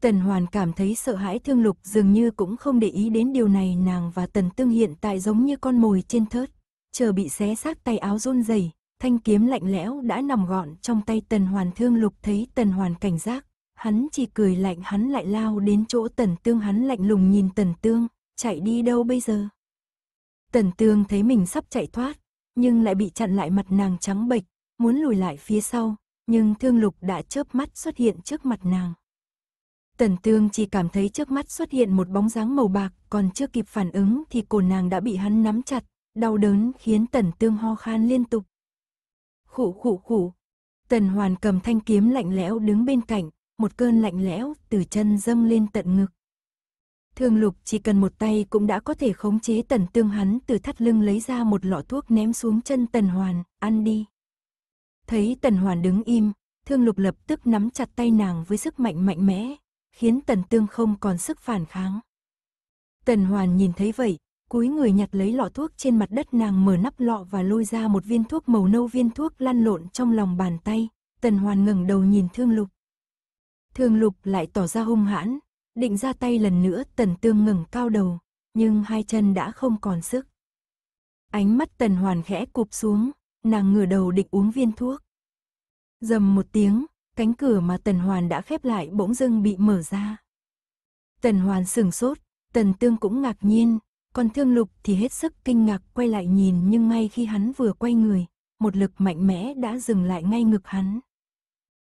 Tần Hoàn cảm thấy sợ hãi thương lục dường như cũng không để ý đến điều này nàng và Tần Tương hiện tại giống như con mồi trên thớt, chờ bị xé xác tay áo run rẩy, thanh kiếm lạnh lẽo đã nằm gọn trong tay Tần Hoàn thương lục thấy Tần Hoàn cảnh giác, hắn chỉ cười lạnh hắn lại lao đến chỗ Tần Tương hắn lạnh lùng nhìn Tần Tương, chạy đi đâu bây giờ? Tần Tương thấy mình sắp chạy thoát, nhưng lại bị chặn lại mặt nàng trắng bệch, muốn lùi lại phía sau, nhưng thương lục đã chớp mắt xuất hiện trước mặt nàng. Tần tương chỉ cảm thấy trước mắt xuất hiện một bóng dáng màu bạc, còn chưa kịp phản ứng thì cổ nàng đã bị hắn nắm chặt, đau đớn khiến tần tương ho khan liên tục. Khủ khủ khủ, tần hoàn cầm thanh kiếm lạnh lẽo đứng bên cạnh, một cơn lạnh lẽo từ chân dâng lên tận ngực. Thương lục chỉ cần một tay cũng đã có thể khống chế tần tương hắn từ thắt lưng lấy ra một lọ thuốc ném xuống chân tần hoàn, ăn đi. Thấy Tần Hoàn đứng im, Thương Lục lập tức nắm chặt tay nàng với sức mạnh mạnh mẽ, khiến Tần Tương không còn sức phản kháng. Tần Hoàn nhìn thấy vậy, cúi người nhặt lấy lọ thuốc trên mặt đất nàng mở nắp lọ và lôi ra một viên thuốc màu nâu viên thuốc lăn lộn trong lòng bàn tay. Tần Hoàn ngẩng đầu nhìn Thương Lục. Thương Lục lại tỏ ra hung hãn, định ra tay lần nữa Tần Tương ngẩng cao đầu, nhưng hai chân đã không còn sức. Ánh mắt Tần Hoàn khẽ cụp xuống, nàng ngửa đầu địch uống viên thuốc. Dầm một tiếng, cánh cửa mà Tần Hoàn đã khép lại bỗng dưng bị mở ra. Tần Hoàn sừng sốt, Tần Tương cũng ngạc nhiên, còn Thương Lục thì hết sức kinh ngạc quay lại nhìn nhưng ngay khi hắn vừa quay người, một lực mạnh mẽ đã dừng lại ngay ngực hắn.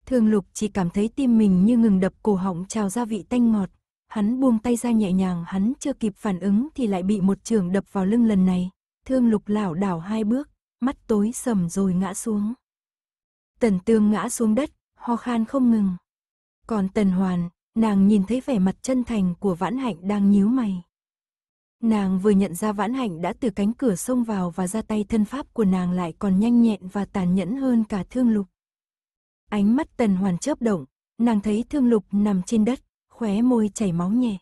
Thương Lục chỉ cảm thấy tim mình như ngừng đập cổ họng trào ra vị tanh ngọt, hắn buông tay ra nhẹ nhàng hắn chưa kịp phản ứng thì lại bị một trường đập vào lưng lần này, Thương Lục lảo đảo hai bước, mắt tối sầm rồi ngã xuống. Tần tương ngã xuống đất, ho khan không ngừng. Còn tần hoàn, nàng nhìn thấy vẻ mặt chân thành của vãn hạnh đang nhíu mày. Nàng vừa nhận ra vãn hạnh đã từ cánh cửa xông vào và ra tay thân pháp của nàng lại còn nhanh nhẹn và tàn nhẫn hơn cả thương lục. Ánh mắt tần hoàn chớp động, nàng thấy thương lục nằm trên đất, khóe môi chảy máu nhẹ.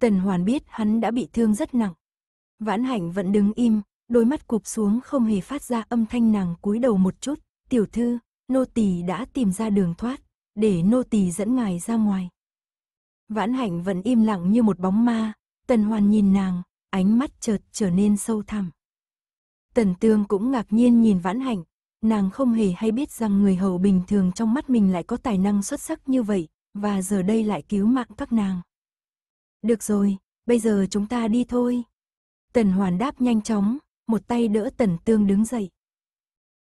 Tần hoàn biết hắn đã bị thương rất nặng. Vãn hạnh vẫn đứng im, đôi mắt cụp xuống không hề phát ra âm thanh nàng cúi đầu một chút, "Tiểu thư, nô tỳ đã tìm ra đường thoát, để nô tỳ dẫn ngài ra ngoài." Vãn Hạnh vẫn im lặng như một bóng ma, Tần Hoàn nhìn nàng, ánh mắt chợt trở nên sâu thẳm. Tần Tương cũng ngạc nhiên nhìn Vãn Hạnh, nàng không hề hay biết rằng người hầu bình thường trong mắt mình lại có tài năng xuất sắc như vậy, và giờ đây lại cứu mạng các nàng. Được rồi, bây giờ chúng ta đi thôi. Tần Hoàn đáp nhanh chóng, một tay đỡ tần tương đứng dậy.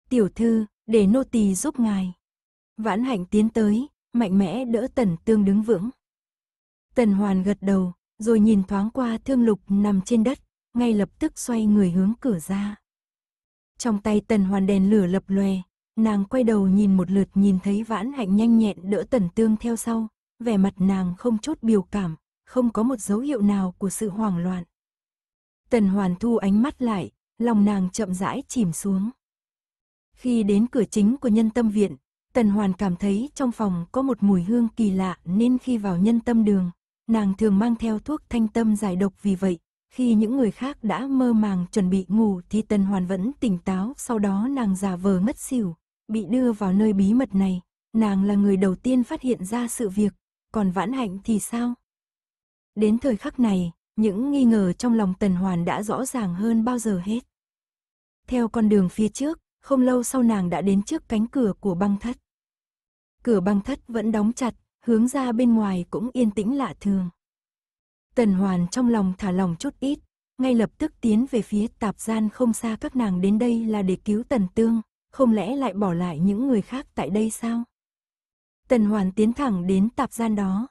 Tiểu thư, để nô tỳ giúp ngài. Vãn hạnh tiến tới, mạnh mẽ đỡ tần tương đứng vững. Tần hoàn gật đầu, rồi nhìn thoáng qua thương lục nằm trên đất, ngay lập tức xoay người hướng cửa ra. Trong tay tần hoàn đèn lửa lập lòe, nàng quay đầu nhìn một lượt nhìn thấy vãn hạnh nhanh nhẹn đỡ tần tương theo sau, vẻ mặt nàng không chút biểu cảm, không có một dấu hiệu nào của sự hoảng loạn. Tần hoàn thu ánh mắt lại, lòng nàng chậm rãi chìm xuống. Khi đến cửa chính của nhân tâm viện, Tần Hoàn cảm thấy trong phòng có một mùi hương kỳ lạ nên khi vào nhân tâm đường, nàng thường mang theo thuốc thanh tâm giải độc vì vậy, khi những người khác đã mơ màng chuẩn bị ngủ thì Tần Hoàn vẫn tỉnh táo, sau đó nàng giả vờ ngất xỉu, bị đưa vào nơi bí mật này, nàng là người đầu tiên phát hiện ra sự việc, còn Vãn Hạnh thì sao? Đến thời khắc này, những nghi ngờ trong lòng Tần Hoàn đã rõ ràng hơn bao giờ hết theo con đường phía trước, không lâu sau nàng đã đến trước cánh cửa của băng thất. Cửa băng thất vẫn đóng chặt, hướng ra bên ngoài cũng yên tĩnh lạ thường. Tần Hoàn trong lòng thả lòng chút ít, ngay lập tức tiến về phía tạp gian không xa các nàng đến đây là để cứu Tần Tương, không lẽ lại bỏ lại những người khác tại đây sao? Tần Hoàn tiến thẳng đến tạp gian đó.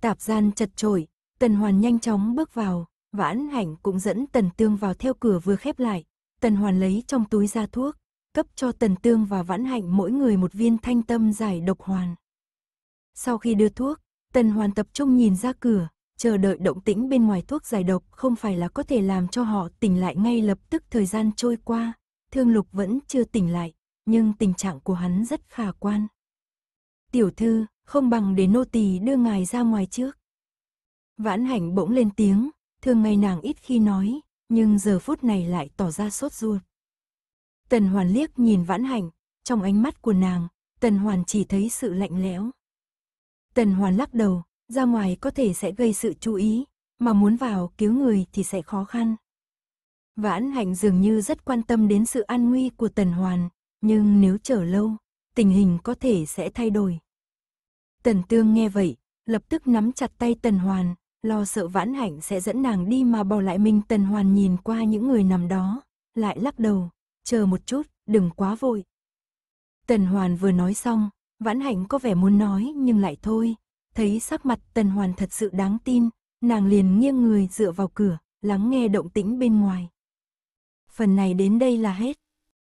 Tạp gian chật trội, Tần Hoàn nhanh chóng bước vào, Vãn Hạnh cũng dẫn Tần Tương vào theo cửa vừa khép lại, Tần Hoàn lấy trong túi ra thuốc, cấp cho Tần Tương và Vãn Hạnh mỗi người một viên thanh tâm giải độc hoàn. Sau khi đưa thuốc, Tần Hoàn tập trung nhìn ra cửa, chờ đợi động tĩnh bên ngoài thuốc giải độc không phải là có thể làm cho họ tỉnh lại ngay lập tức thời gian trôi qua, Thương Lục vẫn chưa tỉnh lại, nhưng tình trạng của hắn rất khả quan. Tiểu thư, không bằng để nô tỳ đưa ngài ra ngoài trước. Vãn hạnh bỗng lên tiếng, thường ngày nàng ít khi nói, nhưng giờ phút này lại tỏ ra sốt ruột. Tần Hoàn liếc nhìn Vãn Hạnh, trong ánh mắt của nàng, Tần Hoàn chỉ thấy sự lạnh lẽo. Tần Hoàn lắc đầu, ra ngoài có thể sẽ gây sự chú ý, mà muốn vào cứu người thì sẽ khó khăn. Vãn Hạnh dường như rất quan tâm đến sự an nguy của Tần Hoàn, nhưng nếu chờ lâu, tình hình có thể sẽ thay đổi. Tần Tương nghe vậy, lập tức nắm chặt tay Tần Hoàn, lo sợ vãn hạnh sẽ dẫn nàng đi mà bỏ lại mình tần hoàn nhìn qua những người nằm đó, lại lắc đầu, chờ một chút, đừng quá vội. Tần hoàn vừa nói xong, vãn hạnh có vẻ muốn nói nhưng lại thôi, thấy sắc mặt tần hoàn thật sự đáng tin, nàng liền nghiêng người dựa vào cửa, lắng nghe động tĩnh bên ngoài. Phần này đến đây là hết.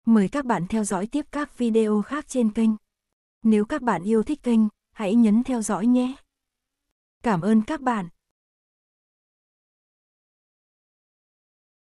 Mời các bạn theo dõi tiếp các video khác trên kênh. Nếu các bạn yêu thích kênh, hãy nhấn theo dõi nhé. Cảm ơn các bạn.